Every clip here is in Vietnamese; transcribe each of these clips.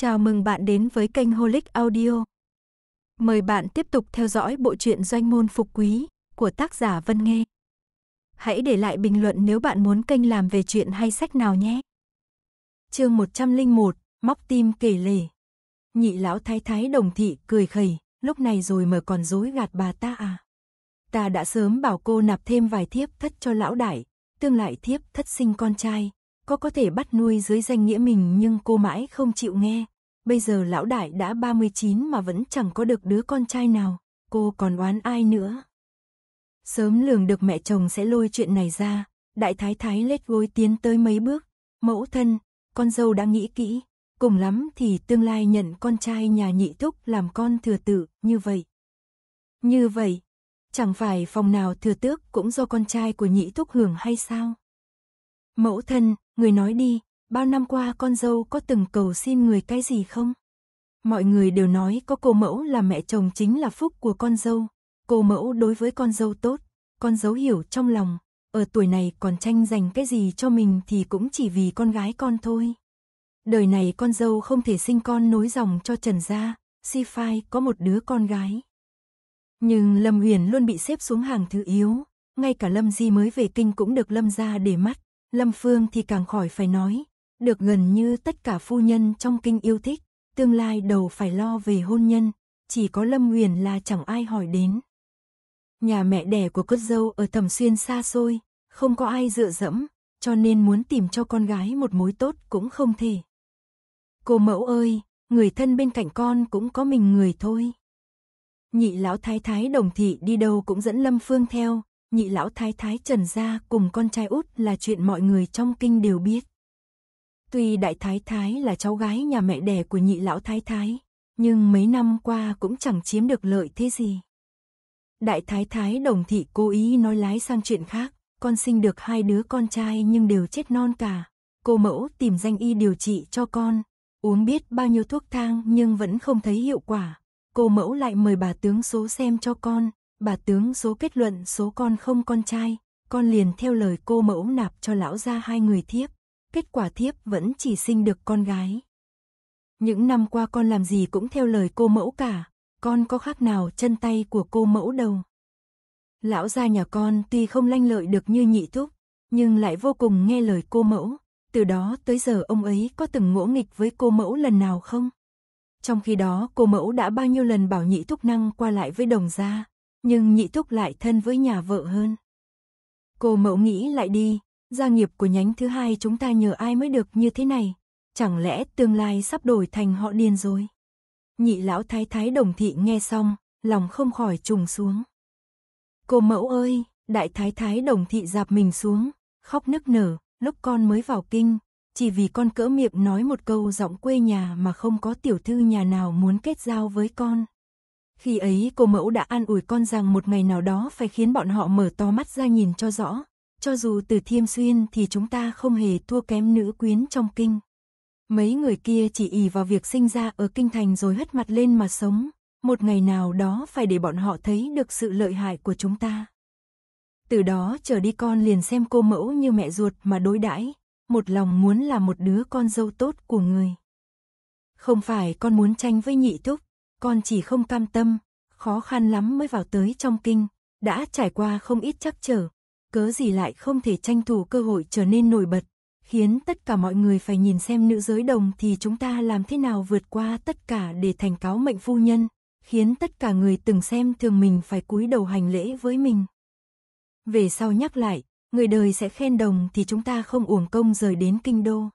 Chào mừng bạn đến với kênh Holic Audio. Mời bạn tiếp tục theo dõi bộ truyện Doanh môn phục quý của tác giả Vân Nghê. Hãy để lại bình luận nếu bạn muốn kênh làm về chuyện hay sách nào nhé. Chương 101, móc tim kể lể. Nhị lão thái thái đồng thị cười khẩy, lúc này rồi mà còn dối gạt bà ta à? Ta đã sớm bảo cô nạp thêm vài thiếp thất cho lão đại, tương lại thiếp thất sinh con trai, có có thể bắt nuôi dưới danh nghĩa mình nhưng cô mãi không chịu nghe. Bây giờ lão đại đã 39 mà vẫn chẳng có được đứa con trai nào, cô còn oán ai nữa. Sớm lường được mẹ chồng sẽ lôi chuyện này ra, đại thái thái lết gối tiến tới mấy bước. Mẫu thân, con dâu đã nghĩ kỹ, cùng lắm thì tương lai nhận con trai nhà nhị thúc làm con thừa tử, như vậy. Như vậy, chẳng phải phòng nào thừa tước cũng do con trai của nhị thúc hưởng hay sao? Mẫu thân, người nói đi, bao năm qua con dâu có từng cầu xin người cái gì không? Mọi người đều nói có cô mẫu là mẹ chồng chính là phúc của con dâu, cô mẫu đối với con dâu tốt, con dấu hiểu trong lòng, ở tuổi này còn tranh giành cái gì cho mình thì cũng chỉ vì con gái con thôi. Đời này con dâu không thể sinh con nối dòng cho Trần gia, Si Phai có một đứa con gái. Nhưng Lâm Huyền luôn bị xếp xuống hàng thứ yếu, ngay cả Lâm Di mới về kinh cũng được Lâm gia để mắt, Lâm Phương thì càng khỏi phải nói, được gần như tất cả phu nhân trong kinh yêu thích, tương lai đầu phải lo về hôn nhân, chỉ có Lâm Huyền là chẳng ai hỏi đến. Nhà mẹ đẻ của cốt dâu ở Thẩm Xuyên xa xôi, không có ai dựa dẫm, cho nên muốn tìm cho con gái một mối tốt cũng không thể. Cô mẫu ơi, người thân bên cạnh con cũng có mình người thôi. Nhị lão thái thái đồng thị đi đâu cũng dẫn Lâm Phương theo, nhị lão thái thái Trần Gia cùng con trai út là chuyện mọi người trong kinh đều biết. Tuy đại thái thái là cháu gái nhà mẹ đẻ của nhị lão thái thái, nhưng mấy năm qua cũng chẳng chiếm được lợi thế gì. Đại thái thái đồng thị cố ý nói lái sang chuyện khác, con sinh được hai đứa con trai nhưng đều chết non cả. Cô mẫu tìm danh y điều trị cho con, uống biết bao nhiêu thuốc thang nhưng vẫn không thấy hiệu quả. Cô mẫu lại mời bà tướng số xem cho con, Bà tướng số kết luận số con không con trai, con liền theo lời cô mẫu nạp cho lão ra hai người thiếp, kết quả thiếp vẫn chỉ sinh được con gái. Những năm qua con làm gì cũng theo lời cô mẫu cả, con có khác nào chân tay của cô mẫu đâu. Lão gia nhà con tuy không lanh lợi được như nhị thúc, nhưng lại vô cùng nghe lời cô mẫu, từ đó tới giờ ông ấy có từng ngỗ nghịch với cô mẫu lần nào không? Trong khi đó cô mẫu đã bao nhiêu lần bảo nhị thúc năng qua lại với đồng gia, nhưng nhị thúc lại thân với nhà vợ hơn. Cô mẫu nghĩ lại đi, gia nghiệp của nhánh thứ hai chúng ta nhờ ai mới được như thế này, chẳng lẽ tương lai sắp đổi thành họ điên rồi. Nhị lão thái thái đồng thị nghe xong, lòng không khỏi trùng xuống. Cô mẫu ơi, đại thái thái đồng thị dạp mình xuống, khóc nức nở, lúc con mới vào kinh, chỉ vì con cỡ miệng nói một câu giọng quê nhà mà không có tiểu thư nhà nào muốn kết giao với con, khi ấy cô mẫu đã an ủi con rằng một ngày nào đó phải khiến bọn họ mở to mắt ra nhìn cho rõ. Cho dù từ thiêm xuyên thì chúng ta không hề thua kém nữ quyến trong kinh. Mấy người kia chỉ ỉ vào việc sinh ra ở kinh thành rồi hất mặt lên mà sống. Một ngày nào đó phải để bọn họ thấy được sự lợi hại của chúng ta. Từ đó trở đi con liền xem cô mẫu như mẹ ruột mà đối đãi, một lòng muốn là một đứa con dâu tốt của người. Không phải con muốn tranh với nhị thúc, con chỉ không cam tâm, khó khăn lắm mới vào tới trong kinh, đã trải qua không ít trắc trở, cớ gì lại không thể tranh thủ cơ hội trở nên nổi bật, khiến tất cả mọi người phải nhìn xem nữ giới đồng thì chúng ta làm thế nào vượt qua tất cả để thành cáo mệnh phu nhân, khiến tất cả người từng xem thường mình phải cúi đầu hành lễ với mình. Về sau nhắc lại, người đời sẽ khen đồng thì chúng ta không uổng công rời đến kinh đô.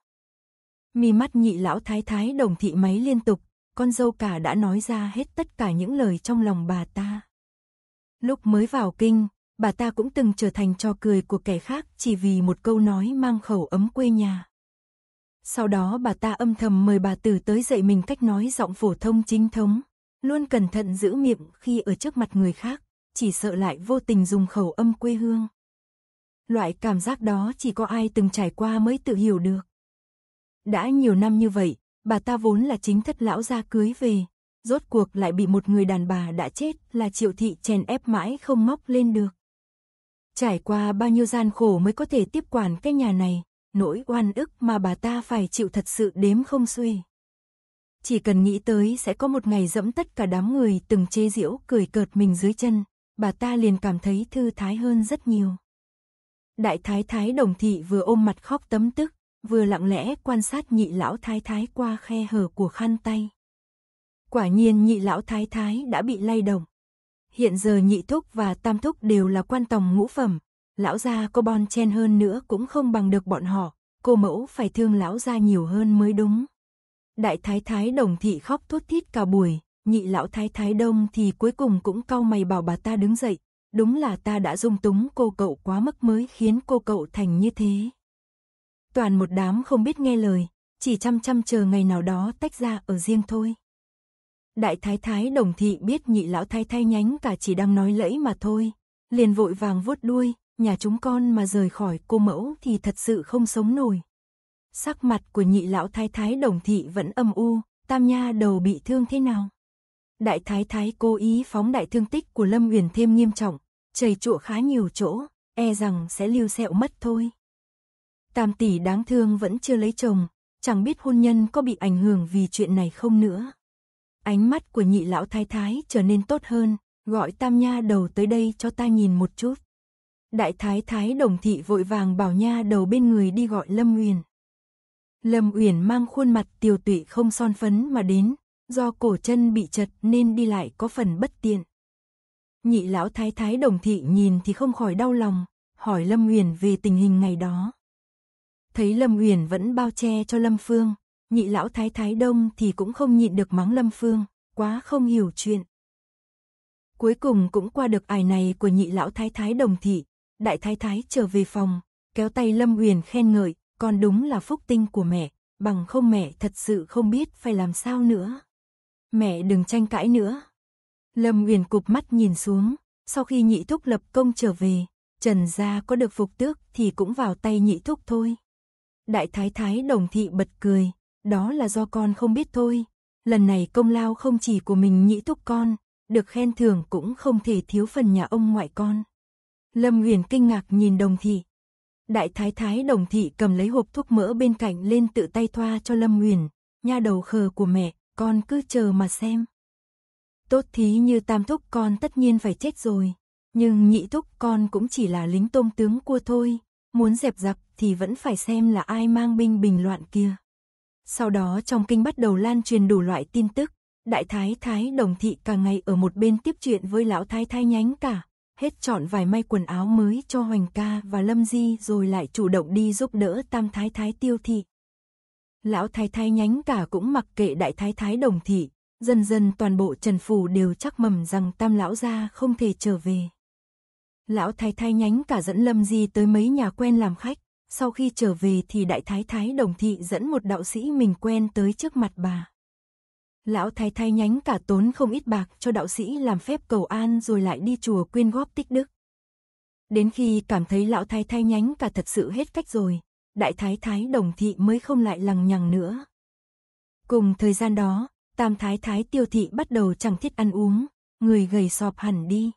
Mi mắt nhị lão thái thái đồng thị máy liên tục, con dâu cả đã nói ra hết tất cả những lời trong lòng bà ta. Lúc mới vào kinh, bà ta cũng từng trở thành trò cười của kẻ khác chỉ vì một câu nói mang khẩu ấm quê nhà. Sau đó bà ta âm thầm mời bà tử tới dạy mình cách nói giọng phổ thông chính thống, luôn cẩn thận giữ miệng khi ở trước mặt người khác, chỉ sợ lại vô tình dùng khẩu âm quê hương. Loại cảm giác đó chỉ có ai từng trải qua mới tự hiểu được. Đã nhiều năm như vậy, bà ta vốn là chính thất lão gia cưới về, rốt cuộc lại bị một người đàn bà đã chết là triệu thị chèn ép mãi không móc lên được. Trải qua bao nhiêu gian khổ mới có thể tiếp quản cái nhà này, nỗi oan ức mà bà ta phải chịu thật sự đếm không xuê. Chỉ cần nghĩ tới sẽ có một ngày dẫm tất cả đám người từng chê giễu cười cợt mình dưới chân, bà ta liền cảm thấy thư thái hơn rất nhiều. Đại thái thái đồng thị vừa ôm mặt khóc tấm tức, vừa lặng lẽ quan sát nhị lão thái thái qua khe hở của khăn tay. Quả nhiên nhị lão thái thái đã bị lay động. Hiện giờ nhị thúc và tam thúc đều là quan tòng ngũ phẩm, lão gia cô bon chen hơn nữa cũng không bằng được bọn họ, cô mẫu phải thương lão gia nhiều hơn mới đúng. Đại thái thái đồng thị khóc thút thít cả buổi, nhị lão thái thái đông thì cuối cùng cũng cau mày bảo bà ta đứng dậy, đúng là ta đã dung túng cô cậu quá mức mới khiến cô cậu thành như thế toàn một đám không biết nghe lời, chỉ chăm chăm chờ ngày nào đó tách ra ở riêng thôi. Đại thái thái đồng thị biết nhị lão thái thái nhánh cả chỉ đang nói lẫy mà thôi, liền vội vàng vuốt đuôi, nhà chúng con mà rời khỏi cô mẫu thì thật sự không sống nổi. Sắc mặt của nhị lão thái thái đồng thị vẫn âm u, tam nha đầu bị thương thế nào? Đại thái thái cố ý phóng đại thương tích của Lâm Uyển thêm nghiêm trọng, chảy chụa khá nhiều chỗ, e rằng sẽ lưu sẹo mất thôi. Tam tỷ đáng thương vẫn chưa lấy chồng, chẳng biết hôn nhân có bị ảnh hưởng vì chuyện này không nữa. Ánh mắt của nhị lão thái thái trở nên tốt hơn, gọi tam nha đầu tới đây cho ta nhìn một chút. Đại thái thái đồng thị vội vàng bảo nha đầu bên người đi gọi Lâm Uyển. Lâm Uyển mang khuôn mặt tiều tụy không son phấn mà đến, do cổ chân bị chật nên đi lại có phần bất tiện. Nhị lão thái thái đồng thị nhìn thì không khỏi đau lòng, hỏi Lâm Uyển về tình hình ngày đó. Thấy Lâm Uyển vẫn bao che cho Lâm Phương, nhị lão thái thái đông thì cũng không nhịn được mắng Lâm Phương, quá không hiểu chuyện. Cuối cùng cũng qua được ải này của nhị lão thái thái đồng thị, đại thái thái trở về phòng, kéo tay Lâm Uyển khen ngợi, con đúng là phúc tinh của mẹ, bằng không mẹ thật sự không biết phải làm sao nữa. Mẹ đừng tranh cãi nữa. Lâm Uyển cụp mắt nhìn xuống, sau khi nhị thúc lập công trở về, Trần gia có được phục tước thì cũng vào tay nhị thúc thôi. Đại thái thái đồng thị bật cười, đó là do con không biết thôi. Lần này công lao không chỉ của mình nhị thúc con, được khen thưởng cũng không thể thiếu phần nhà ông ngoại con. Lâm huyền kinh ngạc nhìn đồng thị. Đại thái thái đồng thị cầm lấy hộp thuốc mỡ bên cạnh lên tự tay thoa cho Lâm huyền. nha đầu khờ của mẹ, con cứ chờ mà xem. Tốt thí như tam thúc con tất nhiên phải chết rồi, nhưng nhị thúc con cũng chỉ là lính tôm tướng cua thôi, muốn dẹp giặc thì vẫn phải xem là ai mang binh bình loạn kia. Sau đó trong kinh bắt đầu lan truyền đủ loại tin tức, đại thái thái đồng thị cả ngày ở một bên tiếp chuyện với lão thái thái nhánh cả, hết chọn vài may quần áo mới cho Hoành ca và Lâm Di rồi lại chủ động đi giúp đỡ tam thái thái tiêu thị. Lão thái thái nhánh cả cũng mặc kệ đại thái thái đồng thị, dần dần toàn bộ trần phủ đều chắc mầm rằng tam lão gia không thể trở về. Lão thái thái nhánh cả dẫn Lâm Di tới mấy nhà quen làm khách, sau khi trở về thì đại thái thái đồng thị dẫn một đạo sĩ mình quen tới trước mặt bà. Lão thái thái nhánh cả tốn không ít bạc cho đạo sĩ làm phép cầu an rồi lại đi chùa quyên góp tích đức. Đến khi cảm thấy lão thái thái nhánh cả thật sự hết cách rồi, đại thái thái đồng thị mới không lại lằng nhằng nữa. Cùng thời gian đó, tam thái thái tiêu thị bắt đầu chẳng thiết ăn uống, người gầy sọp hẳn đi.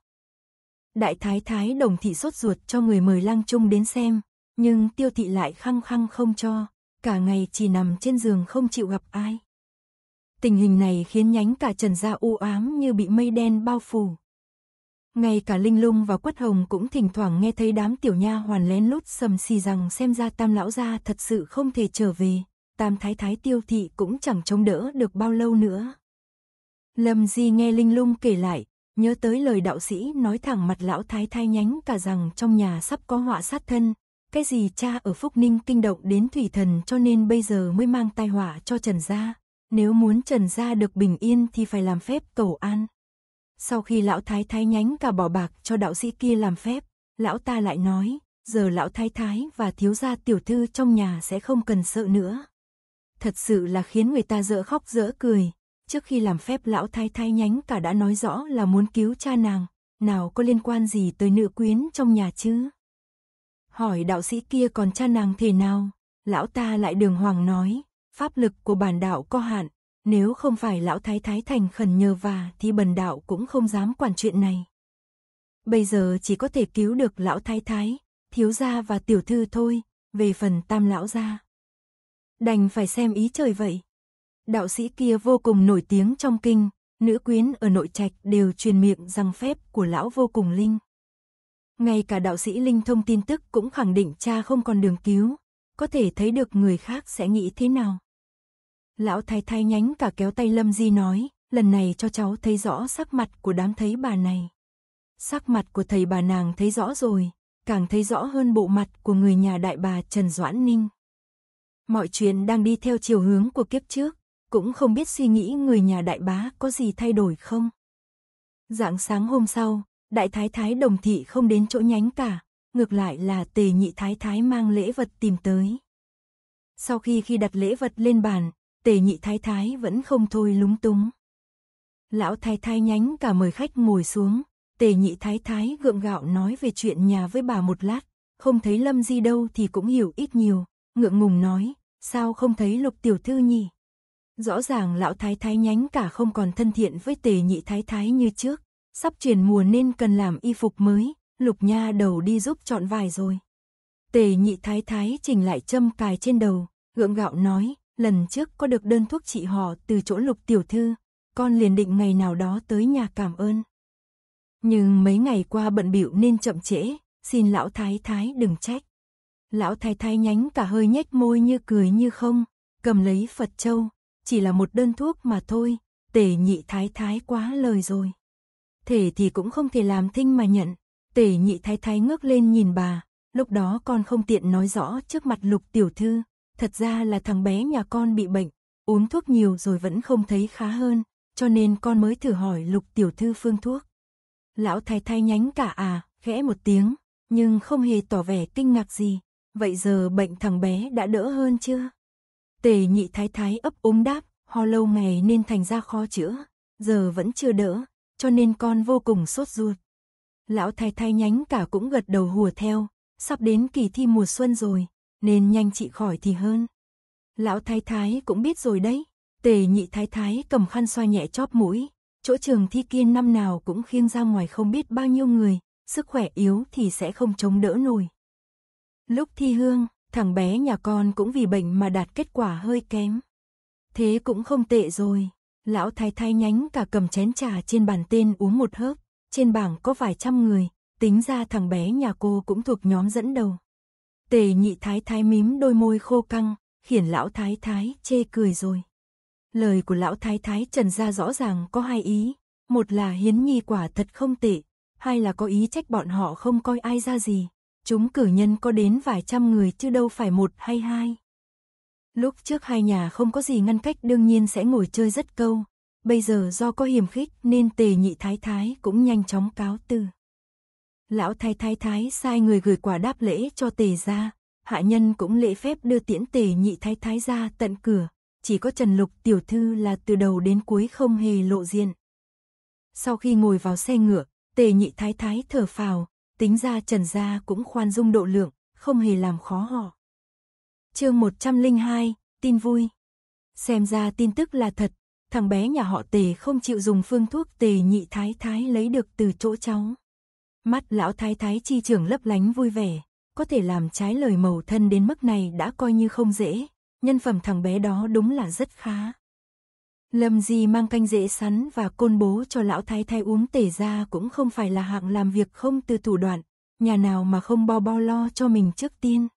Đại thái thái đồng thị sốt ruột cho người mời lang trung đến xem, nhưng tiêu thị lại khăng khăng không cho, cả ngày chỉ nằm trên giường không chịu gặp ai. Tình hình này khiến nhánh cả trần gia u ám như bị mây đen bao phủ. Ngay cả Linh Lung và Quất Hồng cũng thỉnh thoảng nghe thấy đám tiểu nha hoàn lén lút sầm xì rằng xem ra tam lão gia thật sự không thể trở về, tam thái thái tiêu thị cũng chẳng chống đỡ được bao lâu nữa. Lâm Di nghe Linh Lung kể lại, nhớ tới lời đạo sĩ nói thẳng mặt lão thái thái nhánh cả rằng trong nhà sắp có họa sát thân, cái gì cha ở Phúc Ninh kinh động đến thủy thần cho nên bây giờ mới mang tai họa cho Trần Gia. Nếu muốn Trần Gia được bình yên thì phải làm phép cầu an. Sau khi lão thái thái nhánh cả bỏ bạc cho đạo sĩ kia làm phép, lão ta lại nói, giờ lão thái thái và thiếu gia tiểu thư trong nhà sẽ không cần sợ nữa. Thật sự là khiến người ta dỡ khóc dỡ cười. Trước khi làm phép lão thái thái nhánh cả đã nói rõ là muốn cứu cha nàng, nào có liên quan gì tới nữ quyến trong nhà chứ hỏi đạo sĩ kia còn cha nàng thế nào. Lão ta lại đường hoàng nói, pháp lực của bản đạo có hạn, nếu không phải lão thái thái thành khẩn nhờ và thì bần đạo cũng không dám quản chuyện này. Bây giờ chỉ có thể cứu được lão thái thái, thiếu gia và tiểu thư thôi, về phần tam lão gia. Đành phải xem ý trời vậy. Đạo sĩ kia vô cùng nổi tiếng trong kinh, nữ quyến ở nội trạch đều truyền miệng rằng phép của lão vô cùng linh ngay cả đạo sĩ Linh thông tin tức cũng khẳng định cha không còn đường cứu, có thể thấy được người khác sẽ nghĩ thế nào. Lão thái thái nhánh cả kéo tay Lâm Di nói, lần này cho cháu thấy rõ sắc mặt của đám thấy bà này. Sắc mặt của thầy bà nàng thấy rõ rồi, càng thấy rõ hơn bộ mặt của người nhà đại bà Trần Doãn Ninh. Mọi chuyện đang đi theo chiều hướng của kiếp trước, cũng không biết suy nghĩ người nhà đại bá có gì thay đổi không. Dạng sáng hôm sau, đại thái thái đồng thị không đến chỗ nhánh cả, ngược lại là tề nhị thái thái mang lễ vật tìm tới. Sau khi khi đặt lễ vật lên bàn, tề nhị thái thái vẫn không thôi lúng túng. Lão thái thái nhánh cả mời khách ngồi xuống, tề nhị thái thái gượng gạo nói về chuyện nhà với bà một lát, không thấy lâm di đâu thì cũng hiểu ít nhiều, ngượng ngùng nói, sao không thấy lục tiểu thư nhỉ? Rõ ràng lão thái thái nhánh cả không còn thân thiện với tề nhị thái thái như trước, Sắp chuyển mùa nên cần làm y phục mới, Lục Nha đầu đi giúp chọn vài rồi. Tề nhị thái thái chỉnh lại châm cài trên đầu, gượng gạo nói, lần trước có được đơn thuốc trị họ từ chỗ lục tiểu thư, con liền định ngày nào đó tới nhà cảm ơn. Nhưng mấy ngày qua bận bịu nên chậm trễ, xin lão thái thái đừng trách. Lão thái thái nhánh cả hơi nhếch môi như cười như không, cầm lấy Phật Châu, chỉ là một đơn thuốc mà thôi, tề nhị thái thái quá lời rồi thể thì cũng không thể làm thinh mà nhận. Tề nhị thái thái ngước lên nhìn bà, lúc đó con không tiện nói rõ trước mặt lục tiểu thư. Thật ra là thằng bé nhà con bị bệnh, uống thuốc nhiều rồi vẫn không thấy khá hơn, cho nên con mới thử hỏi lục tiểu thư phương thuốc. Lão thái thái nhánh cả à, khẽ một tiếng, nhưng không hề tỏ vẻ kinh ngạc gì. Vậy giờ bệnh thằng bé đã đỡ hơn chưa? Tề nhị thái thái ấp úng đáp, ho lâu ngày nên thành ra khó chữa, giờ vẫn chưa đỡ, cho nên con vô cùng sốt ruột. Lão thái thái nhánh cả cũng gật đầu hùa theo, sắp đến kỳ thi mùa xuân rồi, nên nhanh chị khỏi thì hơn. Lão thái thái cũng biết rồi đấy, tề nhị thái thái cầm khăn xoa nhẹ chóp mũi, chỗ trường thi kiên năm nào cũng khiêng ra ngoài không biết bao nhiêu người, sức khỏe yếu thì sẽ không chống đỡ nổi. Lúc thi hương, thằng bé nhà con cũng vì bệnh mà đạt kết quả hơi kém. Thế cũng không tệ rồi. Lão thái thái nhánh cả cầm chén trà trên bàn tên uống một hớp, trên bảng có vài trăm người, tính ra thằng bé nhà cô cũng thuộc nhóm dẫn đầu. Tề nhị thái thái mím đôi môi khô căng, khiển lão thái thái chê cười rồi. Lời của lão thái thái trần ra rõ ràng có hai ý, một là hiến nhi quả thật không tệ, hai là có ý trách bọn họ không coi ai ra gì. Chúng cử nhân có đến vài trăm người chứ đâu phải một hay hai. Lúc trước hai nhà không có gì ngăn cách đương nhiên sẽ ngồi chơi rất câu. Bây giờ do có hiểm khích nên tề nhị thái thái cũng nhanh chóng cáo từ. Lão thái thái thái sai người gửi quả đáp lễ cho tề ra. Hạ nhân cũng lễ phép đưa tiễn tề nhị thái thái ra tận cửa. Chỉ có Trần Lục tiểu thư là từ đầu đến cuối không hề lộ diện. Sau khi ngồi vào xe ngựa, tề nhị thái thái thở phào. Tính ra Trần gia cũng khoan dung độ lượng, không hề làm khó họ. Chương 102, tin vui. Xem ra tin tức là thật, thằng bé nhà họ Tề không chịu dùng phương thuốc Tề nhị thái thái lấy được từ chỗ cháu. Mắt lão thái thái chi trưởng lấp lánh vui vẻ, có thể làm trái lời mầu thân đến mức này đã coi như không dễ, nhân phẩm thằng bé đó đúng là rất khá. Lâm Di mang canh dễ sắn và côn bố cho lão thái thái uống tể ra cũng không phải là hạng làm việc không từ thủ đoạn, nhà nào mà không bao bao lo cho mình trước tiên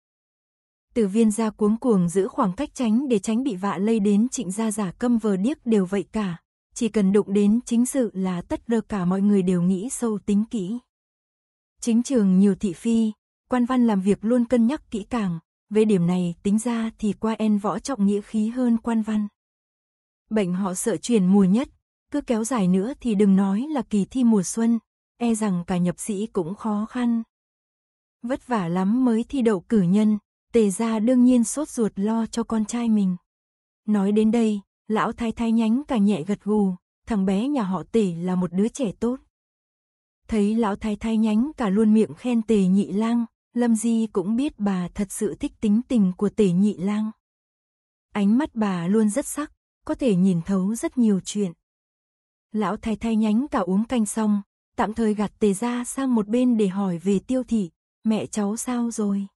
từ viên gia cuống cuồng giữ khoảng cách tránh để tránh bị vạ lây đến trịnh gia giả câm vờ điếc đều vậy cả. Chỉ cần đụng đến chính sự là tất đơ cả mọi người đều nghĩ sâu tính kỹ. Chính trường nhiều thị phi, quan văn làm việc luôn cân nhắc kỹ càng, về điểm này tính ra thì qua en võ trọng nghĩa khí hơn quan văn. Bệnh họ sợ truyền mùa nhất, cứ kéo dài nữa thì đừng nói là kỳ thi mùa xuân, e rằng cả nhập sĩ cũng khó khăn. Vất vả lắm mới thi đậu cử nhân, Tề gia đương nhiên sốt ruột lo cho con trai mình. Nói đến đây, lão thái thái nhánh cả nhẹ gật gù, thằng bé nhà họ tề là một đứa trẻ tốt. Thấy lão thái thái nhánh cả luôn miệng khen tề nhị lang, Lâm Di cũng biết bà thật sự thích tính tình của tề nhị lang. Ánh mắt bà luôn rất sắc, có thể nhìn thấu rất nhiều chuyện. Lão thái thái nhánh cả uống canh xong, tạm thời gạt tề ra sang một bên để hỏi về tiêu thị, mẹ cháu sao rồi?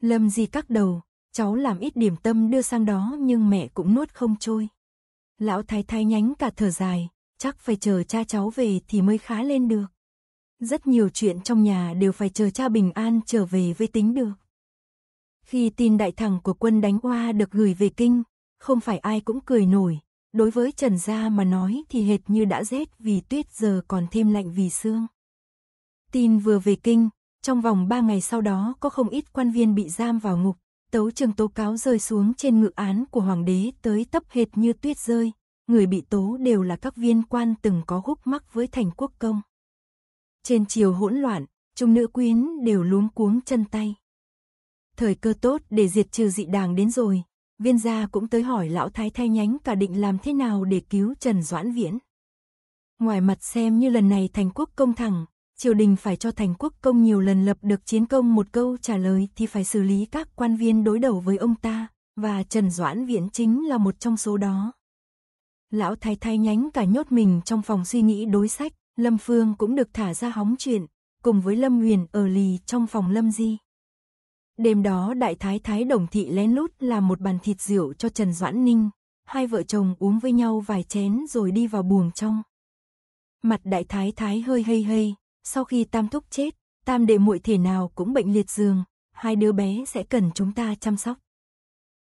Lâm Di các đầu, cháu làm ít điểm tâm đưa sang đó nhưng mẹ cũng nuốt không trôi. Lão thái thái nhánh cả thở dài, chắc phải chờ cha cháu về thì mới khá lên được. Rất nhiều chuyện trong nhà đều phải chờ cha bình an trở về với tính được. Khi tin đại thẳng của quân đánh hoa được gửi về kinh, không phải ai cũng cười nổi. Đối với Trần Gia mà nói thì hệt như đã rét vì tuyết giờ còn thêm lạnh vì sương. Tin vừa về kinh, trong vòng 3 ngày sau đó có không ít quan viên bị giam vào ngục, tấu trường tố cáo rơi xuống trên ngự án của hoàng đế tới tấp hệt như tuyết rơi, người bị tố đều là các viên quan từng có húc mắc với thành quốc công. Trên chiều hỗn loạn, trung nữ quyến đều luống cuống chân tay. Thời cơ tốt để diệt trừ dị đàng đến rồi, viên gia cũng tới hỏi lão thái thay nhánh cả định làm thế nào để cứu Trần Doãn Viễn. Ngoài mặt xem như lần này thành quốc công thẳng, triều đình phải cho thành quốc công nhiều lần lập được chiến công một câu trả lời thì phải xử lý các quan viên đối đầu với ông ta, và Trần Doãn Viễn chính là một trong số đó. Lão thái thái nhánh cả nhốt mình trong phòng suy nghĩ đối sách, Lâm Phương cũng được thả ra hóng chuyện, cùng với Lâm Huyền ở lì trong phòng Lâm Di. Đêm đó đại thái thái đồng thị lén lút làm một bàn thịt rượu cho Trần Doãn Ninh, hai vợ chồng uống với nhau vài chén rồi đi vào buồng trong. Mặt đại thái thái hơi hây hây, sau khi tam thúc chết, tam đệ muội thể nào cũng bệnh liệt giường, hai đứa bé sẽ cần chúng ta chăm sóc.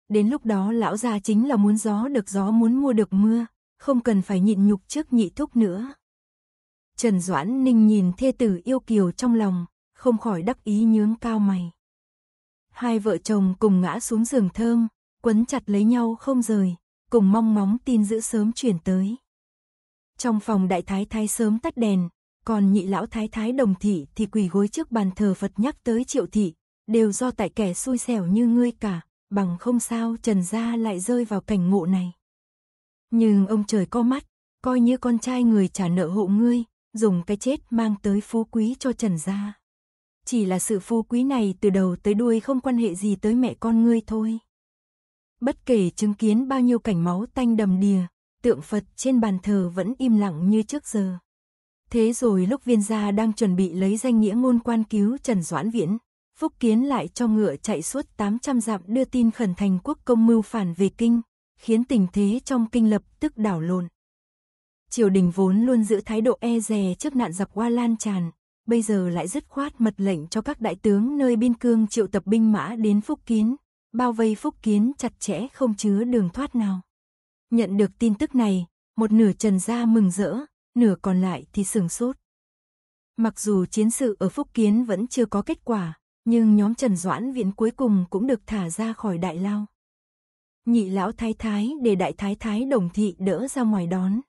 Đến lúc đó lão già chính là muốn gió được gió muốn mua được mưa, không cần phải nhịn nhục trước nhị thúc nữa. Trần Doãn Ninh nhìn thê tử yêu kiều trong lòng, không khỏi đắc ý nhướng cao mày. Hai vợ chồng cùng ngã xuống giường thơm, quấn chặt lấy nhau không rời, cùng mong ngóng tin dữ sớm chuyển tới. Trong phòng đại thái thái sớm tắt đèn, còn nhị lão thái thái đồng thị thì quỳ gối trước bàn thờ Phật nhắc tới triệu thị, đều do tại kẻ xui xẻo như ngươi cả, bằng không sao Trần Gia lại rơi vào cảnh ngộ này. Nhưng ông trời có mắt, coi như con trai người trả nợ hộ ngươi, dùng cái chết mang tới phú quý cho Trần Gia. Chỉ là sự phú quý này từ đầu tới đuôi không quan hệ gì tới mẹ con ngươi thôi. Bất kể chứng kiến bao nhiêu cảnh máu tanh đầm đìa, tượng Phật trên bàn thờ vẫn im lặng như trước giờ. Thế rồi lúc viên gia đang chuẩn bị lấy danh nghĩa ngôn quan cứu Trần Doãn Viễn, Phúc Kiến lại cho ngựa chạy suốt 800 dặm đưa tin khẩn thành quốc công mưu phản về kinh, khiến tình thế trong kinh lập tức đảo lộn. Triều đình vốn luôn giữ thái độ e dè trước nạn giặc qua lan tràn, bây giờ lại dứt khoát mật lệnh cho các đại tướng nơi biên cương triệu tập binh mã đến Phúc Kiến, bao vây Phúc Kiến chặt chẽ không chứa đường thoát nào. Nhận được tin tức này, một nửa Trần gia mừng rỡ, nửa còn lại thì sừng sốt. Mặc dù chiến sự ở Phúc Kiến vẫn chưa có kết quả, nhưng nhóm Trần Doãn Viễn cuối cùng cũng được thả ra khỏi đại lao. Nhị lão thái thái để đại thái thái đồng thị đỡ ra ngoài đón.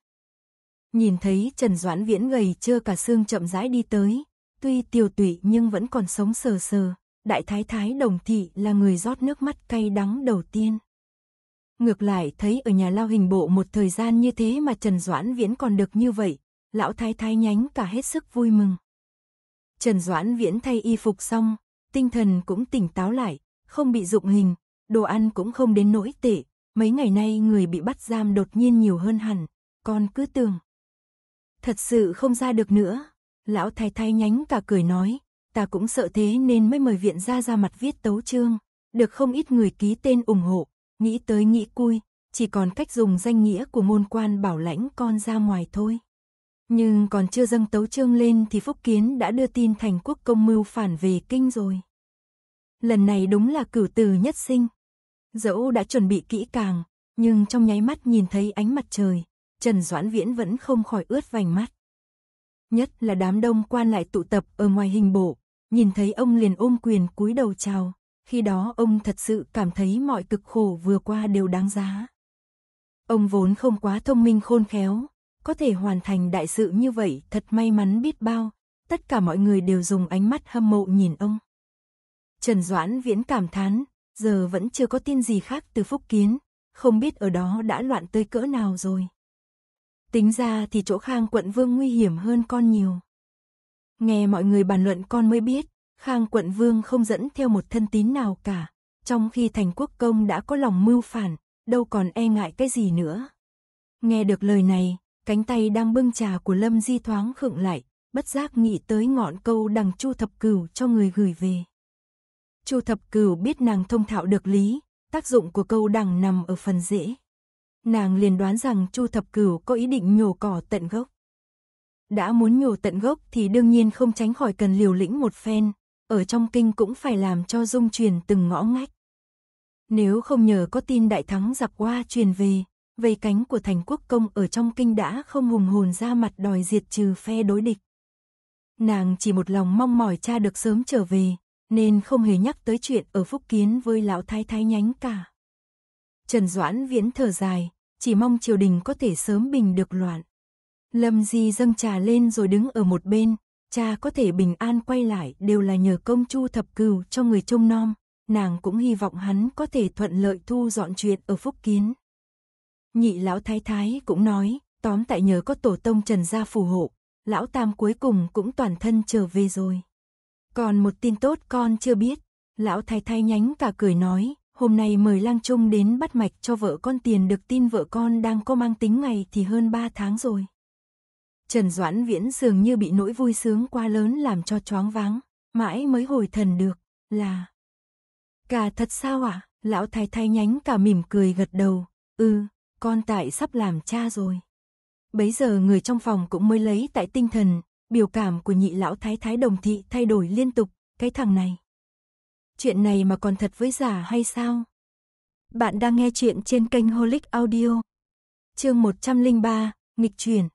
Nhìn thấy Trần Doãn Viễn gầy chưa cả xương chậm rãi đi tới, tuy tiêu tụy nhưng vẫn còn sống sờ sờ, đại thái thái đồng thị là người rót nước mắt cay đắng đầu tiên. Ngược lại thấy ở nhà lao hình bộ một thời gian như thế mà Trần Doãn Viễn còn được như vậy, lão thái thái nhánh cả hết sức vui mừng. Trần Doãn Viễn thay y phục xong, tinh thần cũng tỉnh táo lại, không bị dụng hình, đồ ăn cũng không đến nỗi tệ. Mấy ngày nay người bị bắt giam đột nhiên nhiều hơn hẳn, con cứ tưởng. Thật sự không ra được nữa, lão thái thái nhánh cả cười nói, ta cũng sợ thế nên mới mời viện ra ra mặt viết tấu chương, được không ít người ký tên ủng hộ, nghĩ tới nghĩ cui, chỉ còn cách dùng danh nghĩa của môn quan bảo lãnh con ra ngoài thôi. Nhưng còn chưa dâng tấu trương lên thì Phúc Kiến đã đưa tin thành quốc công mưu phản về kinh rồi. Lần này đúng là cử từ nhất sinh. Dẫu đã chuẩn bị kỹ càng, nhưng trong nháy mắt nhìn thấy ánh mặt trời, Trần Doãn Viễn vẫn không khỏi ướt vành mắt. Nhất là đám đông quan lại tụ tập ở ngoài hình bộ, nhìn thấy ông liền ôm quyền cúi đầu chào. Khi đó ông thật sự cảm thấy mọi cực khổ vừa qua đều đáng giá. Ông vốn không quá thông minh khôn khéo, có thể hoàn thành đại sự như vậy thật may mắn biết bao, tất cả mọi người đều dùng ánh mắt hâm mộ nhìn ông. Trần Doãn Viễn cảm thán, giờ vẫn chưa có tin gì khác từ Phúc Kiến, không biết ở đó đã loạn tới cỡ nào rồi. Tính ra thì chỗ khang quận vương nguy hiểm hơn con nhiều. Nghe mọi người bàn luận con mới biết, Khang quận vương không dẫn theo một thân tín nào cả, trong khi thành quốc công đã có lòng mưu phản, đâu còn e ngại cái gì nữa. Nghe được lời này, cánh tay đang bưng trà của Lâm Di thoáng khựng lại, bất giác nghĩ tới ngọn câu đằng Chu Thập Cửu cho người gửi về. Chu Thập Cửu biết nàng thông thạo được lý, tác dụng của câu đằng nằm ở phần dễ. Nàng liền đoán rằng Chu Thập Cửu có ý định nhổ cỏ tận gốc. Đã muốn nhổ tận gốc thì đương nhiên không tránh khỏi cần liều lĩnh một phen, ở trong kinh cũng phải làm cho dung truyền từng ngõ ngách. Nếu không nhờ có tin đại thắng giặc qua truyền về, vây cánh của thành quốc công ở trong kinh đã không hùng hồn ra mặt đòi diệt trừ phe đối địch. Nàng chỉ một lòng mong mỏi cha được sớm trở về, nên không hề nhắc tới chuyện ở Phúc Kiến với lão thái thái nhánh cả. Trần Doãn viễn thở dài, chỉ mong triều đình có thể sớm bình được loạn. Lâm Di dâng trà lên rồi đứng ở một bên, Cha có thể bình an quay lại đều là nhờ công chu thập cừu cho người trông nom, nàng cũng hy vọng hắn có thể thuận lợi thu dọn chuyện ở Phúc Kiến. Nhị lão thái thái cũng nói, tóm tại nhờ có tổ tông Trần gia phù hộ, lão tam cuối cùng cũng toàn thân trở về rồi. Còn một tin tốt con chưa biết, lão thái thái nhánh cả cười nói, hôm nay mời lang trung đến bắt mạch cho vợ con tiền được tin vợ con đang có mang tính ngày thì hơn ba tháng rồi. Trần Doãn Viễn dường như bị nỗi vui sướng quá lớn làm cho choáng váng, mãi mới hồi thần được, là... Cả thật sao ạ? Lão thái thái nhánh cả mỉm cười gật đầu, ừ, con tại sắp làm cha rồi. Bấy giờ người trong phòng cũng mới lấy tại tinh thần, biểu cảm của nhị lão thái thái đồng thị thay đổi liên tục, cái thằng này. Chuyện này mà còn thật với giả hay sao? Bạn đang nghe chuyện trên kênh Holic Audio. Chương 103, nghịch chuyển.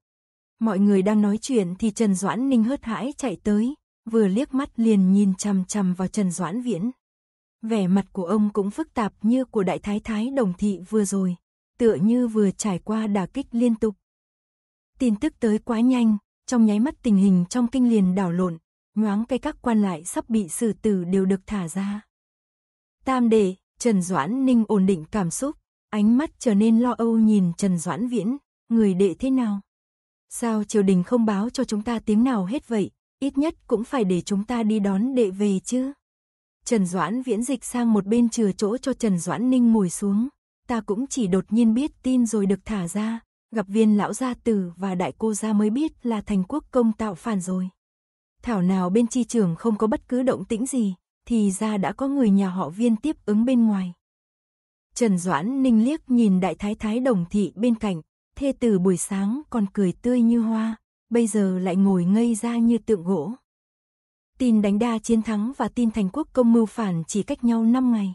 Mọi người đang nói chuyện thì Trần Doãn Ninh hớt hãi chạy tới, vừa liếc mắt liền nhìn chằm chằm vào Trần Doãn Viễn. Vẻ mặt của ông cũng phức tạp như của đại thái thái đồng thị vừa rồi, tựa như vừa trải qua đả kích liên tục. Tin tức tới quá nhanh, trong nháy mắt tình hình trong kinh liền đảo lộn, nhoáng cây các quan lại sắp bị xử tử đều được thả ra. Tam đệ, Trần Doãn Ninh ổn định cảm xúc, ánh mắt trở nên lo âu nhìn Trần Doãn Viễn, người đệ thế nào? Sao triều đình không báo cho chúng ta tiếng nào hết vậy, ít nhất cũng phải để chúng ta đi đón đệ về chứ. Trần Doãn viễn dịch sang một bên chừa chỗ cho Trần Doãn ninh ngồi xuống. Ta cũng chỉ đột nhiên biết tin rồi được thả ra, gặp viên lão gia tử và đại cô gia mới biết là thành quốc công tạo phản rồi. Thảo nào bên chi trường không có bất cứ động tĩnh gì, thì ra đã có người nhà họ viên tiếp ứng bên ngoài. Trần Doãn ninh liếc nhìn đại thái thái đồng thị bên cạnh, thê tử buổi sáng còn cười tươi như hoa, bây giờ lại ngồi ngây ra như tượng gỗ. Tin đánh đa chiến thắng và tin thành quốc công mưu phản chỉ cách nhau 5 ngày.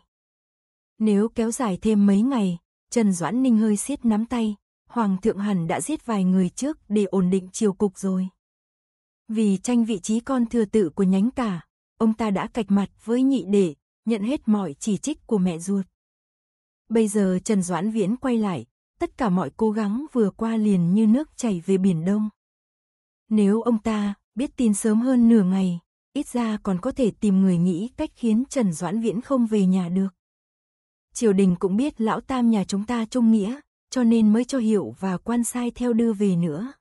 Nếu kéo dài thêm mấy ngày, Trần Doãn Ninh hơi siết nắm tay, Hoàng thượng hẳn đã giết vài người trước để ổn định triều cục rồi. Vì tranh vị trí con thừa tự của nhánh cả, ông ta đã cạch mặt với nhị đệ, nhận hết mọi chỉ trích của mẹ ruột. Bây giờ Trần Doãn Viễn quay lại, tất cả mọi cố gắng vừa qua liền như nước chảy về biển đông. Nếu ông ta biết tin sớm hơn nửa ngày, ít ra còn có thể tìm người nghĩ cách khiến Trần Doãn Viễn không về nhà được. Triều đình cũng biết lão tam nhà chúng ta trung nghĩa, cho nên mới cho hiệu và quan sai theo đưa về nữa.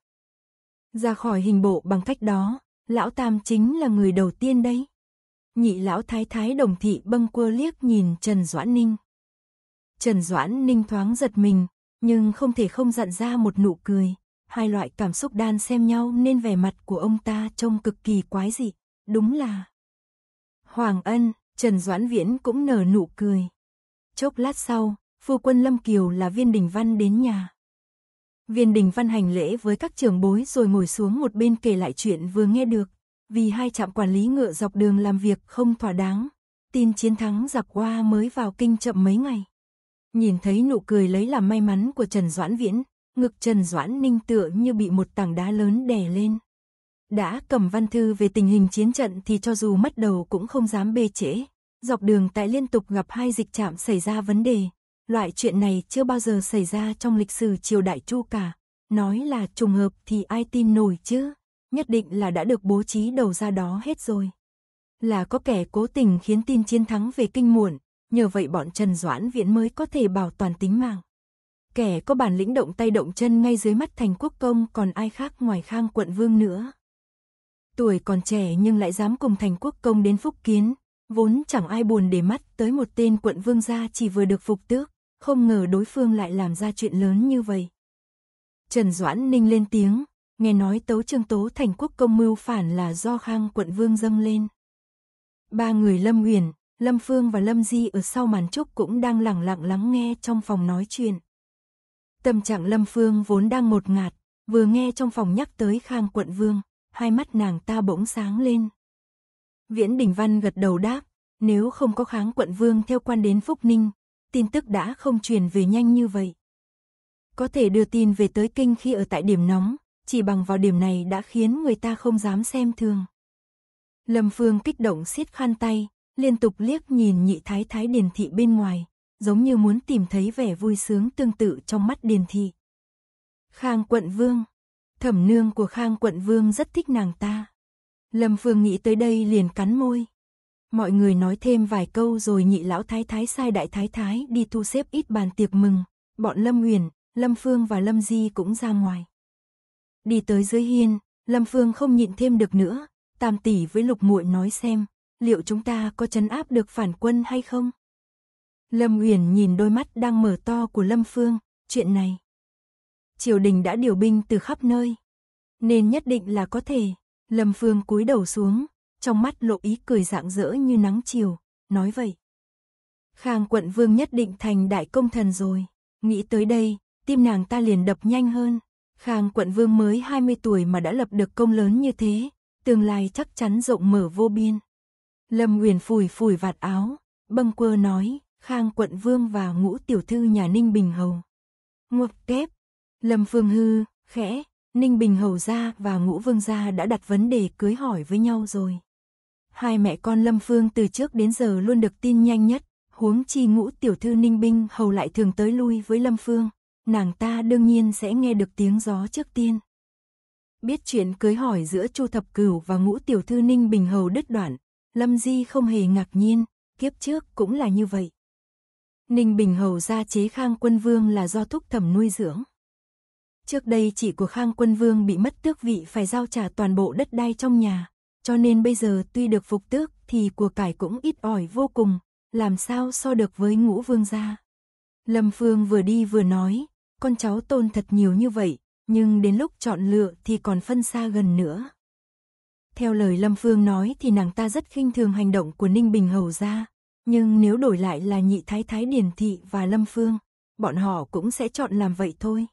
Ra khỏi hình bộ bằng cách đó, lão tam chính là người đầu tiên đấy. Nhị lão thái thái đồng thị bâng quơ liếc nhìn Trần Doãn Ninh. Trần Doãn Ninh thoáng giật mình, nhưng không thể không dặn ra một nụ cười. Hai loại cảm xúc đan xem nhau nên vẻ mặt của ông ta trông cực kỳ quái dị, đúng là. Hoàng Ân, Trần Doãn Viễn cũng nở nụ cười. Chốc lát sau, phu quân Lâm Kiều là viên đình văn đến nhà. Viên đình văn hành lễ với các trưởng bối rồi ngồi xuống một bên kể lại chuyện vừa nghe được, vì hai trạm quản lý ngựa dọc đường làm việc không thỏa đáng, tin chiến thắng giặc qua mới vào kinh chậm mấy ngày. Nhìn thấy nụ cười lấy làm may mắn của Trần Doãn Viễn, ngực Trần Doãn Ninh tựa như bị một tảng đá lớn đè lên. Đã cầm văn thư về tình hình chiến trận thì cho dù mất đầu cũng không dám bê trễ. Dọc đường tại liên tục gặp hai dịch trạm xảy ra vấn đề. Loại chuyện này chưa bao giờ xảy ra trong lịch sử triều đại chu cả. Nói là trùng hợp thì ai tin nổi chứ. Nhất định là đã được bố trí đầu ra đó hết rồi. Là có kẻ cố tình khiến tin chiến thắng về kinh muộn, nhờ vậy bọn Trần Doãn Viễn mới có thể bảo toàn tính mạng. Kẻ có bản lĩnh động tay động chân ngay dưới mắt thành quốc công còn ai khác ngoài khang quận vương nữa. Tuổi còn trẻ nhưng lại dám cùng thành quốc công đến phúc kiến, vốn chẳng ai buồn để mắt tới một tên quận vương gia chỉ vừa được phục tước, không ngờ đối phương lại làm ra chuyện lớn như vậy. Trần Doãn Ninh lên tiếng, nghe nói tấu trương tố thành quốc công mưu phản là do khang quận vương dâng lên. Ba người lâm huyền, Lâm Phương và Lâm Di ở sau màn trúc cũng đang lẳng lặng lắng nghe trong phòng nói chuyện. Tâm trạng Lâm Phương vốn đang một ngạt, vừa nghe trong phòng nhắc tới Khang Quận Vương, hai mắt nàng ta bỗng sáng lên. Viễn Đình Văn gật đầu đáp, nếu không có Kháng Quận Vương theo quan đến Phúc Ninh, tin tức đã không truyền về nhanh như vậy. Có thể đưa tin về tới kinh khi ở tại điểm nóng, chỉ bằng vào điểm này đã khiến người ta không dám xem thường. Lâm Phương kích động siết khăn tay, liên tục liếc nhìn nhị thái thái điền thị bên ngoài, giống như muốn tìm thấy vẻ vui sướng tương tự trong mắt điền thị. Khang quận vương, thẩm nương của Khang quận vương rất thích nàng ta. Lâm Phương nghĩ tới đây liền cắn môi. Mọi người nói thêm vài câu rồi nhị lão thái thái sai đại thái thái đi thu xếp ít bàn tiệc mừng, bọn Lâm Huyền, Lâm Phương và Lâm Di cũng ra ngoài. Đi tới dưới hiên, Lâm Phương không nhịn thêm được nữa, tam tỷ với lục muội nói xem, liệu chúng ta có chấn áp được phản quân hay không? Lâm Uyển nhìn đôi mắt đang mở to của Lâm Phương, chuyện này. Triều đình đã điều binh từ khắp nơi, nên nhất định là có thể. Lâm Phương cúi đầu xuống, trong mắt lộ ý cười rạng rỡ như nắng chiều, nói vậy. Khang quận vương nhất định thành đại công thần rồi, nghĩ tới đây, tim nàng ta liền đập nhanh hơn. Khang quận vương mới 20 tuổi mà đã lập được công lớn như thế, tương lai chắc chắn rộng mở vô biên. Lâm Uyển phủi phủi vạt áo, bâng quơ nói, Khang quận vương và ngũ tiểu thư nhà Ninh Bình Hầu. Ngọc kép, Lâm Phương Hư, khẽ, Ninh Bình Hầu gia và ngũ vương gia đã đặt vấn đề cưới hỏi với nhau rồi. Hai mẹ con Lâm Phương từ trước đến giờ luôn được tin nhanh nhất, huống chi ngũ tiểu thư Ninh Bình Hầu lại thường tới lui với Lâm Phương, nàng ta đương nhiên sẽ nghe được tiếng gió trước tiên. Biết chuyện cưới hỏi giữa Chu Thập Cửu và ngũ tiểu thư Ninh Bình Hầu đứt đoạn, Lâm Di không hề ngạc nhiên, kiếp trước cũng là như vậy. Ninh Bình Hầu ra chế Khang Quân Vương là do thúc thẩm nuôi dưỡng. Trước đây chỉ của Khang Quân Vương bị mất tước vị phải giao trả toàn bộ đất đai trong nhà, cho nên bây giờ tuy được phục tước thì của cải cũng ít ỏi vô cùng, làm sao so được với ngũ vương gia. Lâm Phương vừa đi vừa nói, con cháu tôn thật nhiều như vậy, nhưng đến lúc chọn lựa thì còn phân xa gần nữa. Theo lời Lâm Phương nói thì nàng ta rất khinh thường hành động của Ninh Bình Hầu ra. Nhưng nếu đổi lại là nhị thái thái Điền Thị và Lâm Phương, bọn họ cũng sẽ chọn làm vậy thôi.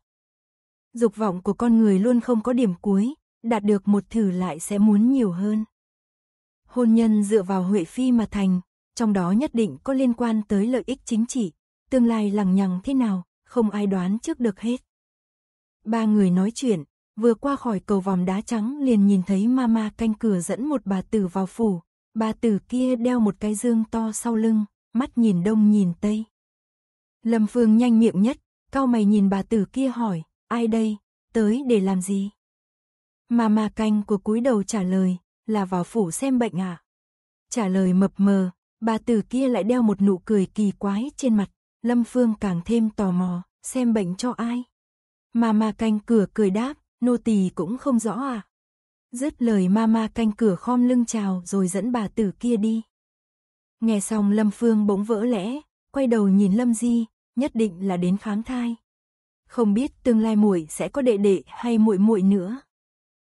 Dục vọng của con người luôn không có điểm cuối, đạt được một thử lại sẽ muốn nhiều hơn. Hôn nhân dựa vào Huệ Phi mà thành, trong đó nhất định có liên quan tới lợi ích chính trị, tương lai lằng nhằng thế nào, không ai đoán trước được hết. Ba người nói chuyện, Vừa qua khỏi cầu vòm đá trắng liền nhìn thấy mama canh cửa dẫn một bà tử vào phủ. Bà tử kia đeo một cái dương to sau lưng, mắt nhìn đông nhìn tây. Lâm Phương nhanh miệng nhất, cao mày nhìn bà tử kia hỏi, ai đây, tới để làm gì? Mama canh của cúi đầu trả lời, là vào phủ xem bệnh à? Trả lời mập mờ, bà tử kia lại đeo một nụ cười kỳ quái trên mặt, Lâm Phương càng thêm tò mò, xem bệnh cho ai? Mama canh cửa cười đáp, nô tỳ cũng không rõ à. Dứt lời mama canh cửa khom lưng chào rồi dẫn bà tử kia đi. Nghe xong Lâm Phương bỗng vỡ lẽ, quay đầu nhìn Lâm Di, nhất định là đến khám thai. Không biết tương lai muội sẽ có đệ đệ hay muội muội nữa.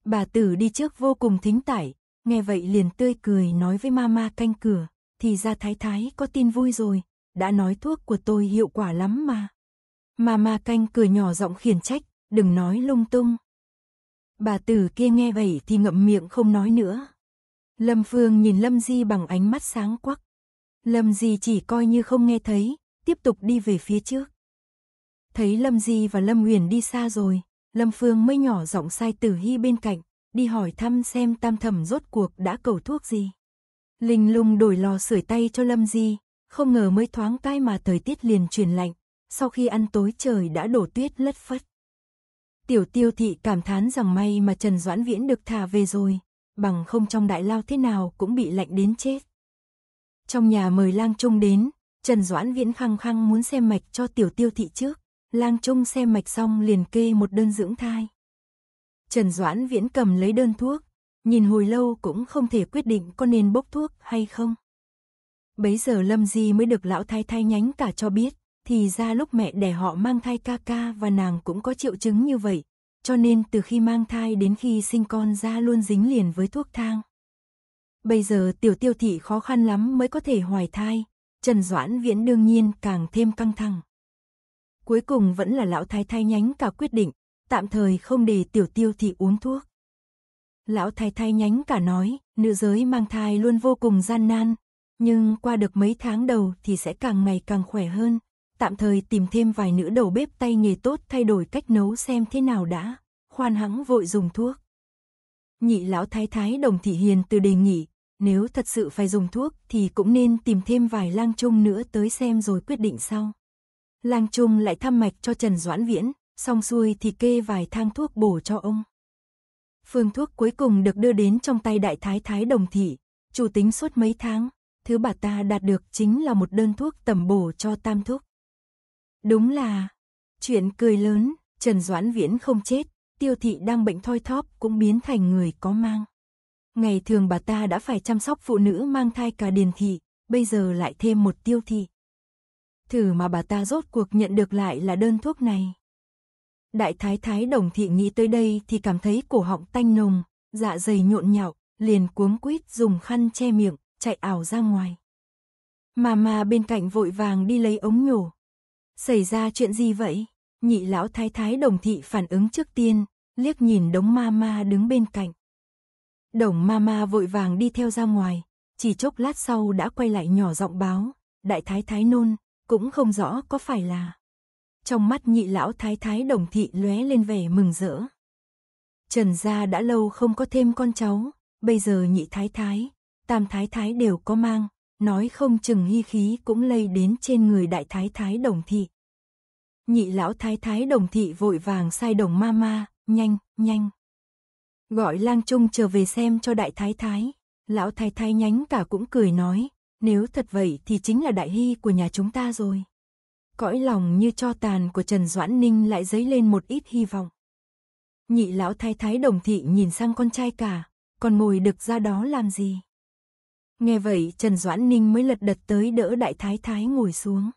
Bà tử đi trước vô cùng thính tải, nghe vậy liền tươi cười nói với mama canh cửa, thì ra thái thái có tin vui rồi, đã nói thuốc của tôi hiệu quả lắm mà. Mama canh cười nhỏ giọng khiển trách, đừng nói lung tung. Bà tử kia nghe vậy thì ngậm miệng không nói nữa. Lâm Phương nhìn Lâm Di bằng ánh mắt sáng quắc. Lâm Di chỉ coi như không nghe thấy, tiếp tục đi về phía trước. Thấy Lâm Di và Lâm Huyền đi xa rồi, Lâm Phương mới nhỏ giọng sai Tử Hy bên cạnh, đi hỏi thăm xem tam thẩm rốt cuộc đã cầu thuốc gì. Linh lung đổi lò sưởi tay cho Lâm Di, không ngờ mới thoáng tay mà thời tiết liền chuyển lạnh, sau khi ăn tối trời đã đổ tuyết lất phất. Tiểu tiêu thị cảm thán rằng may mà Trần Doãn Viễn được thả về rồi, bằng không trong đại lao thế nào cũng bị lạnh đến chết. Trong nhà mời lang trung đến, Trần Doãn Viễn khăng khăng muốn xem mạch cho tiểu tiêu thị trước, lang trung xem mạch xong liền kê một đơn dưỡng thai. Trần Doãn Viễn cầm lấy đơn thuốc, nhìn hồi lâu cũng không thể quyết định có nên bốc thuốc hay không. Bấy giờ Lâm Di mới được lão thái thái nhánh cả cho biết, thì ra lúc mẹ đẻ họ mang thai ca ca và nàng cũng có triệu chứng như vậy, cho nên từ khi mang thai đến khi sinh con ra luôn dính liền với thuốc thang. Bây giờ tiểu tiêu thị khó khăn lắm mới có thể hoài thai, Trần Doãn Viễn đương nhiên càng thêm căng thẳng. Cuối cùng vẫn là lão thái thái nhánh cả quyết định, tạm thời không để tiểu tiêu thị uống thuốc. Lão thái thái nhánh cả nói, nữ giới mang thai luôn vô cùng gian nan, nhưng qua được mấy tháng đầu thì sẽ càng ngày càng khỏe hơn, tạm thời tìm thêm vài nữ đầu bếp tay nghề tốt thay đổi cách nấu xem thế nào đã, khoan hắng vội dùng thuốc. Nhị lão thái thái đồng thị hiền từ đề nghị, nếu thật sự phải dùng thuốc thì cũng nên tìm thêm vài lang trung nữa tới xem rồi quyết định sau. Lang trung lại thăm mạch cho Trần Doãn Viễn, xong xuôi thì kê vài thang thuốc bổ cho ông. Phương thuốc cuối cùng được đưa đến trong tay đại thái thái đồng thị, chủ tính suốt mấy tháng, thứ bà ta đạt được chính là một đơn thuốc tầm bổ cho tam thuốc. Đúng là chuyện cười lớn, Trần Doãn Viễn không chết, tiêu thị đang bệnh thoi thóp cũng biến thành người có mang. Ngày thường bà ta đã phải chăm sóc phụ nữ mang thai cả điền thị, bây giờ lại thêm một tiêu thị. Thử mà bà ta rốt cuộc nhận được lại là đơn thuốc này. Đại thái thái đồng thị nghĩ tới đây thì cảm thấy cổ họng tanh nồng, dạ dày nhộn nhạo, liền cuống quýt dùng khăn che miệng, chạy ảo ra ngoài. Mà mà bên cạnh vội vàng đi lấy ống nhổ, Xảy ra chuyện gì vậy? Nhị lão thái thái đồng thị phản ứng trước tiên, liếc nhìn đống ma ma đứng bên cạnh. Đồng ma ma vội vàng đi theo ra ngoài, chỉ chốc lát sau đã quay lại nhỏ giọng báo, đại thái thái nôn, cũng không rõ có phải là. Trong mắt nhị lão thái thái đồng thị lóe lên vẻ mừng rỡ. Trần gia đã lâu không có thêm con cháu, bây giờ nhị thái thái, tam thái thái đều có mang, nói không chừng hy khí cũng lây đến trên người đại thái thái đồng thị. Nhị lão thái thái đồng thị vội vàng sai đồng ma ma, nhanh, nhanh. Gọi lang trung trở về xem cho đại thái thái, lão thái thái nhánh cả cũng cười nói, nếu thật vậy thì chính là đại hy của nhà chúng ta rồi. Cõi lòng như cho tàn của Trần Doãn Ninh lại dấy lên một ít hy vọng. Nhị lão thái thái đồng thị nhìn sang con trai cả, còn ngồi được ra đó làm gì? Nghe vậy Trần Doãn Ninh mới lật đật tới đỡ Đại Thái Thái ngồi xuống.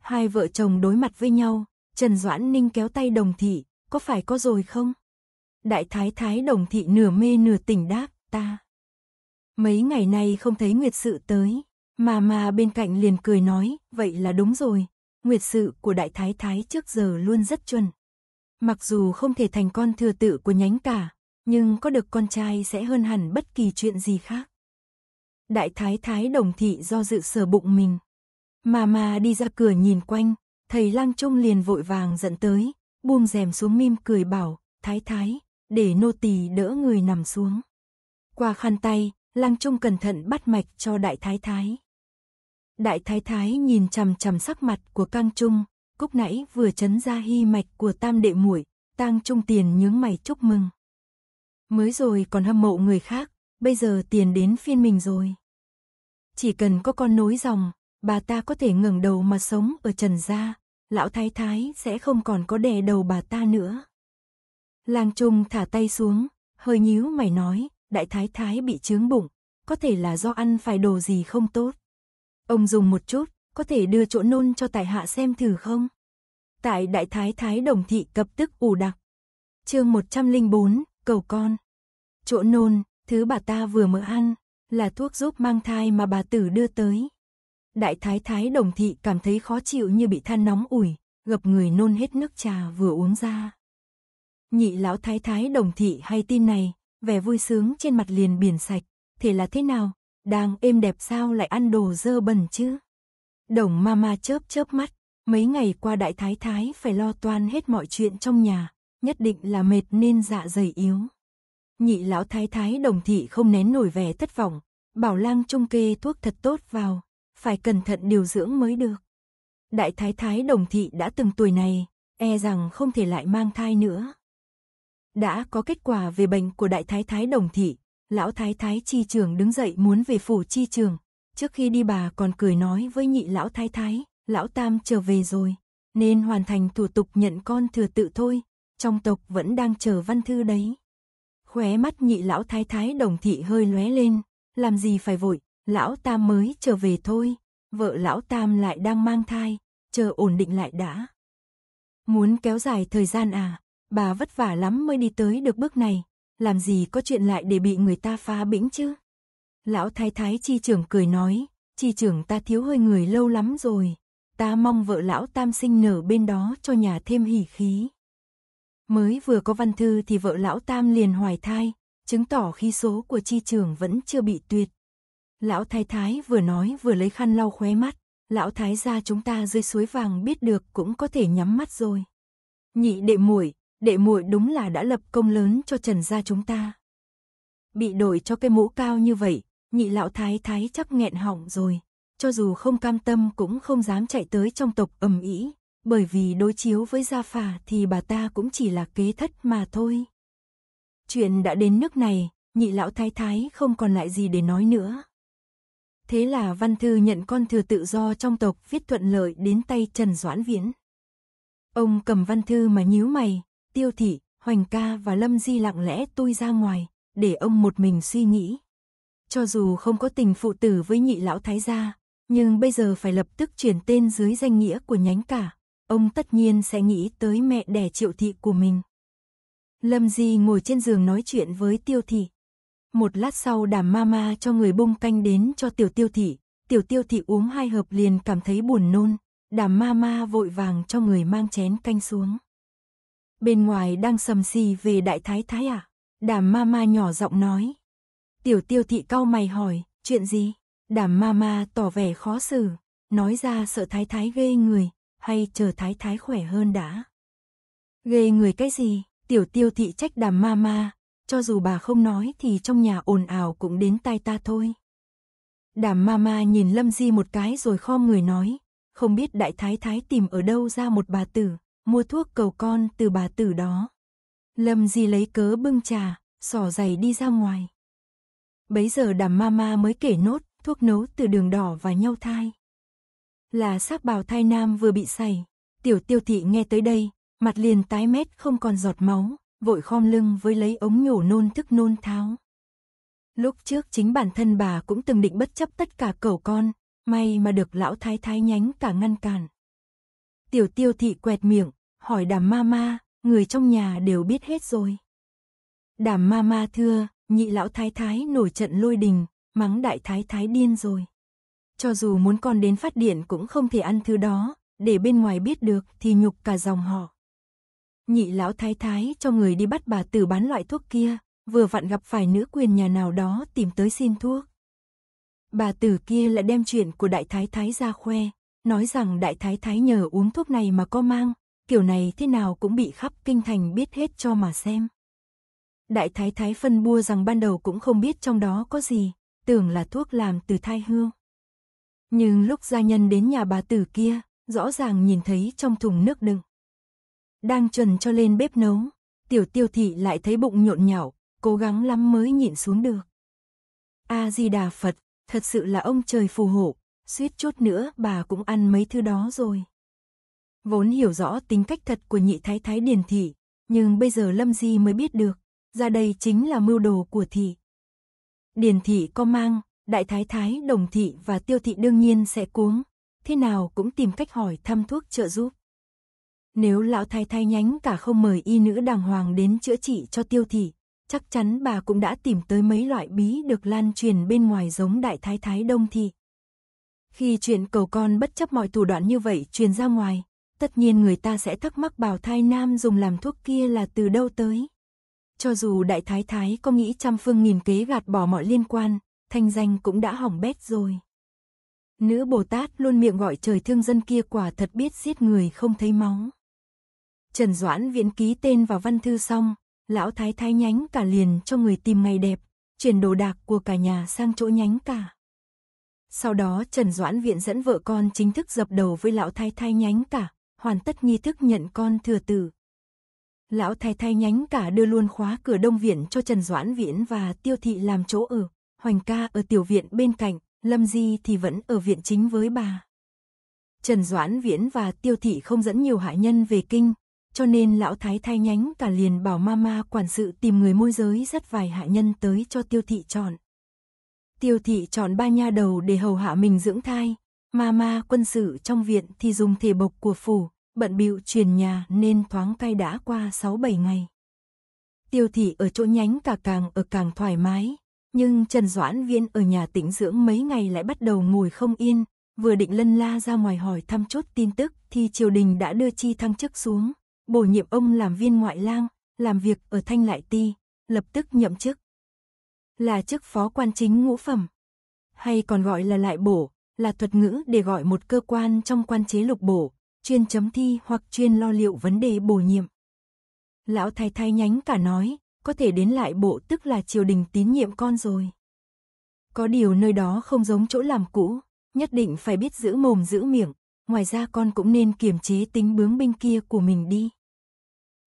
Hai vợ chồng đối mặt với nhau, Trần Doãn Ninh kéo tay đồng thị, có phải có rồi không? Đại Thái Thái đồng thị nửa mê nửa tỉnh đáp, ta. Mấy ngày nay không thấy Nguyệt Sự tới, mà mà bên cạnh liền cười nói, vậy là đúng rồi, Nguyệt Sự của Đại Thái Thái trước giờ luôn rất chuẩn. Mặc dù không thể thành con thừa tự của nhánh cả, nhưng có được con trai sẽ hơn hẳn bất kỳ chuyện gì khác. Đại thái thái đồng thị do dự sờ bụng mình. Mà mà đi ra cửa nhìn quanh, thầy lang trung liền vội vàng dẫn tới, buông rèm xuống mim cười bảo, thái thái, để nô tỳ đỡ người nằm xuống. Qua khăn tay, lang trung cẩn thận bắt mạch cho đại thái thái. Đại thái thái nhìn chằm chằm sắc mặt của Cang Trung, cúc nãy vừa chấn ra hy mạch của tam đệ muội, Tang Trung Tiền nhướng mày chúc mừng. Mới rồi còn hâm mộ người khác, bây giờ tiền đến phiên mình rồi. Chỉ cần có con nối dòng, bà ta có thể ngẩng đầu mà sống ở trần gia, lão thái thái sẽ không còn có đè đầu bà ta nữa. Lang Trung thả tay xuống, hơi nhíu mày nói, đại thái thái bị chướng bụng, có thể là do ăn phải đồ gì không tốt. Ông dùng một chút, có thể đưa chỗ nôn cho tại hạ xem thử không? Tại đại thái thái đồng thị cập tức ủ đặc. Chương 104, cầu con. Chỗ nôn, Thứ bà ta vừa mới ăn là thuốc giúp mang thai mà bà tử đưa tới. Đại thái thái đồng thị cảm thấy khó chịu như bị than nóng ủi, gập người nôn hết nước trà vừa uống ra. Nhị lão thái thái đồng thị hay tin này, vẻ vui sướng trên mặt liền biển sạch, thế là thế nào, đang êm đẹp sao lại ăn đồ dơ bẩn chứ? Đồng mama chớp chớp mắt, mấy ngày qua đại thái thái phải lo toan hết mọi chuyện trong nhà, nhất định là mệt nên dạ dày yếu. Nhị lão thái thái đồng thị không nén nổi vẻ thất vọng, bảo lang trung kê thuốc thật tốt vào, phải cẩn thận điều dưỡng mới được. Đại thái thái đồng thị đã từng tuổi này, e rằng không thể lại mang thai nữa. Đã có kết quả về bệnh của đại thái thái đồng thị, lão thái thái chi trường đứng dậy muốn về phủ chi trường. Trước khi đi bà còn cười nói với nhị lão thái thái, lão tam trở về rồi, nên hoàn thành thủ tục nhận con thừa tự thôi, trong tộc vẫn đang chờ văn thư đấy. Khóe mắt nhị lão thái thái đồng thị hơi lóe lên, làm gì phải vội, lão tam mới trở về thôi, vợ lão tam lại đang mang thai, chờ ổn định lại đã. Muốn kéo dài thời gian à, bà vất vả lắm mới đi tới được bước này, làm gì có chuyện lại để bị người ta phá bĩnh chứ. Lão thái thái chi trưởng cười nói, chi trưởng ta thiếu hơi người lâu lắm rồi, ta mong vợ lão tam sinh nở bên đó cho nhà thêm hỉ khí. Mới vừa có văn thư thì vợ lão tam liền hoài thai, chứng tỏ khi số của chi trường vẫn chưa bị tuyệt. Lão thái thái vừa nói vừa lấy khăn lau khóe mắt, lão thái gia chúng ta dưới suối vàng biết được cũng có thể nhắm mắt rồi. Nhị đệ muội, đệ muội đúng là đã lập công lớn cho Trần gia chúng ta. Bị đổi cho cái mũ cao như vậy, nhị lão thái thái chắc nghẹn họng rồi, cho dù không cam tâm cũng không dám chạy tới trong tộc ầm ĩ, bởi vì đối chiếu với Gia Phả thì bà ta cũng chỉ là kế thất mà thôi. Chuyện đã đến nước này, nhị lão thái thái không còn lại gì để nói nữa. Thế là Văn Thư nhận con thừa tự do trong tộc viết thuận lợi đến tay Trần Doãn Viễn. Ông cầm Văn Thư mà nhíu mày, tiêu thị, hoành ca và lâm di lặng lẽ tôi ra ngoài, để ông một mình suy nghĩ. Cho dù không có tình phụ tử với nhị lão thái gia, nhưng bây giờ phải lập tức chuyển tên dưới danh nghĩa của nhánh cả, ông tất nhiên sẽ nghĩ tới mẹ đẻ triệu thị của mình. Lâm Di ngồi trên giường nói chuyện với tiêu thị. Một lát sau đàm mama cho người bung canh đến cho tiểu tiêu thị, tiểu tiêu thị uống hai hộp liền cảm thấy buồn nôn, đàm mama vội vàng cho người mang chén canh xuống. Bên ngoài đang sầm xì về đại thái thái à? Đàm mama nhỏ giọng nói. Tiểu tiêu thị cau mày hỏi, chuyện gì? Đàm mama tỏ vẻ khó xử, nói ra sợ thái thái ghê người, hay chờ thái thái khỏe hơn đã. Gây người cái gì, tiểu tiêu thị trách đàm ma ma, cho dù bà không nói thì trong nhà ồn ào cũng đến tai ta thôi. Đàm ma ma nhìn Lâm Di một cái rồi khom người nói, không biết đại thái thái tìm ở đâu ra một bà tử, mua thuốc cầu con từ bà tử đó. Lâm Di lấy cớ bưng trà, sỏ giày đi ra ngoài. Bấy giờ đàm ma ma mới kể nốt thuốc nấu từ đường đỏ và nhau thai là xác bào thai nam vừa bị sảy. Tiểu tiêu thị nghe tới đây, mặt liền tái mét không còn giọt máu, vội khom lưng với lấy ống nhổ nôn thức nôn tháo. Lúc trước chính bản thân bà cũng từng định bất chấp tất cả cầu con, may mà được lão thái thái nhánh cả ngăn cản. Tiểu tiêu thị quẹt miệng, hỏi đàm ma ma, người trong nhà đều biết hết rồi. Đàm ma ma thưa, nhị lão thái thái nổi trận lôi đình, mắng đại thái thái điên rồi cho dù muốn con đến phát điện cũng không thể ăn thứ đó, để bên ngoài biết được thì nhục cả dòng họ. Nhị lão thái thái cho người đi bắt bà tử bán loại thuốc kia, vừa vặn gặp phải nữ quyền nhà nào đó tìm tới xin thuốc. Bà tử kia lại đem chuyện của đại thái thái ra khoe, nói rằng đại thái thái nhờ uống thuốc này mà có mang, kiểu này thế nào cũng bị khắp kinh thành biết hết cho mà xem. Đại thái thái phân bua rằng ban đầu cũng không biết trong đó có gì, tưởng là thuốc làm từ thai hương. Nhưng lúc gia nhân đến nhà bà tử kia, rõ ràng nhìn thấy trong thùng nước đựng. Đang chuẩn cho lên bếp nấu, tiểu tiêu thị lại thấy bụng nhộn nhạo, cố gắng lắm mới nhịn xuống được. A-di-đà Phật, thật sự là ông trời phù hộ, suýt chút nữa bà cũng ăn mấy thứ đó rồi. Vốn hiểu rõ tính cách thật của nhị thái thái điền thị, nhưng bây giờ Lâm Di mới biết được, ra đây chính là mưu đồ của thị. Điền thị có mang Đại thái thái đồng thị và tiêu thị đương nhiên sẽ cuống, thế nào cũng tìm cách hỏi thăm thuốc trợ giúp. Nếu lão thái thái nhánh cả không mời y nữ đàng hoàng đến chữa trị cho tiêu thị, chắc chắn bà cũng đã tìm tới mấy loại bí được lan truyền bên ngoài giống đại thái thái đông thị. Khi chuyện cầu con bất chấp mọi thủ đoạn như vậy truyền ra ngoài, tất nhiên người ta sẽ thắc mắc bào thai nam dùng làm thuốc kia là từ đâu tới. Cho dù đại thái thái có nghĩ trăm phương nghìn kế gạt bỏ mọi liên quan, thanh danh cũng đã hỏng bét rồi. Nữ Bồ Tát luôn miệng gọi trời thương dân kia quả thật biết giết người không thấy máu. Trần Doãn Viễn ký tên vào văn thư xong, lão thái thái nhánh cả liền cho người tìm ngày đẹp, chuyển đồ đạc của cả nhà sang chỗ nhánh cả. Sau đó Trần Doãn Viện dẫn vợ con chính thức dập đầu với lão thái thái nhánh cả, hoàn tất nghi thức nhận con thừa tử. Lão thái thái nhánh cả đưa luôn khóa cửa đông viện cho Trần Doãn viện và Tiêu Thị làm chỗ ở. Hoành ca ở tiểu viện bên cạnh, Lâm Di thì vẫn ở viện chính với bà. Trần Doãn Viễn và Tiêu Thị không dẫn nhiều hạ nhân về kinh, cho nên lão thái thay nhánh cả liền bảo mama quản sự tìm người môi giới rất vài hạ nhân tới cho Tiêu Thị chọn. Tiêu Thị chọn ba nha đầu để hầu hạ mình dưỡng thai, mama quân sự trong viện thì dùng thể bộc của phủ, bận bịu truyền nhà nên thoáng cay đã qua 6-7 ngày. Tiêu Thị ở chỗ nhánh cả càng ở càng thoải mái, nhưng Trần Doãn Viên ở nhà tĩnh dưỡng mấy ngày lại bắt đầu ngồi không yên, vừa định lân la ra ngoài hỏi thăm chốt tin tức thì triều đình đã đưa chi thăng chức xuống, bổ nhiệm ông làm viên ngoại lang, làm việc ở Thanh Lại Ti, lập tức nhậm chức. Là chức phó quan chính ngũ phẩm, hay còn gọi là lại bổ, là thuật ngữ để gọi một cơ quan trong quan chế lục bổ, chuyên chấm thi hoặc chuyên lo liệu vấn đề bổ nhiệm. Lão thái thái nhánh cả nói, có thể đến lại bộ tức là triều đình tín nhiệm con rồi. Có điều nơi đó không giống chỗ làm cũ, nhất định phải biết giữ mồm giữ miệng, ngoài ra con cũng nên kiềm chế tính bướng binh kia của mình đi.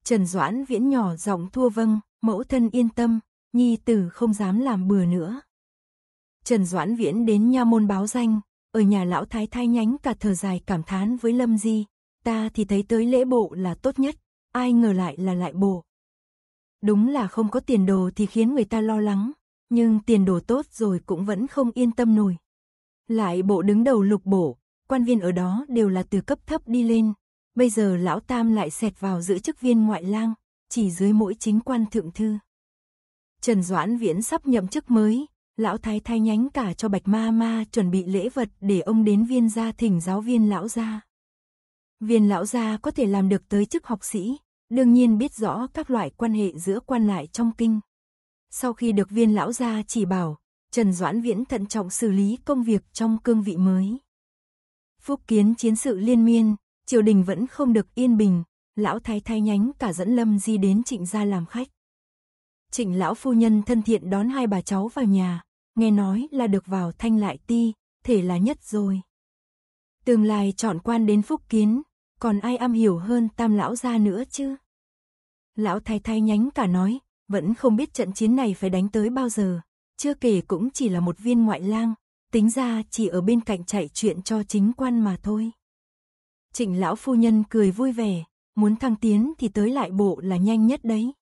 Trần Doãn Viễn nhỏ giọng thua vâng, mẫu thân yên tâm, nhi tử không dám làm bừa nữa. Trần Doãn Viễn đến nha môn báo danh, ở nhà lão thái thái nhánh cả thờ dài cảm thán với Lâm Di, ta thì thấy tới lễ bộ là tốt nhất, ai ngờ lại là lại bộ, Đúng là không có tiền đồ thì khiến người ta lo lắng, nhưng tiền đồ tốt rồi cũng vẫn không yên tâm nổi. Lại bộ đứng đầu lục bộ, quan viên ở đó đều là từ cấp thấp đi lên, bây giờ lão tam lại xẹt vào giữ chức viên ngoại lang, chỉ dưới mỗi chính quan thượng thư. Trần Doãn Viễn sắp nhậm chức mới, lão thái thay nhánh cả cho Bạch Ma Ma chuẩn bị lễ vật để ông đến viên gia thỉnh giáo viên lão gia. Viên lão gia có thể làm được tới chức học sĩ, đương nhiên biết rõ các loại quan hệ giữa quan lại trong kinh. Sau khi được viên lão gia chỉ bảo, Trần Doãn Viễn thận trọng xử lý công việc trong cương vị mới. Phúc kiến chiến sự liên miên, triều đình vẫn không được yên bình, lão thái thái nhánh cả dẫn lâm di đến trịnh gia làm khách. Trịnh lão phu nhân thân thiện đón hai bà cháu vào nhà, nghe nói là được vào thanh lại ti, thể là nhất rồi. Tương lai chọn quan đến phúc kiến, còn ai am hiểu hơn tam lão gia nữa chứ? Lão thay thay nhánh cả nói, vẫn không biết trận chiến này phải đánh tới bao giờ, chưa kể cũng chỉ là một viên ngoại lang, tính ra chỉ ở bên cạnh chạy chuyện cho chính quan mà thôi. Trịnh lão phu nhân cười vui vẻ, muốn thăng tiến thì tới lại bộ là nhanh nhất đấy.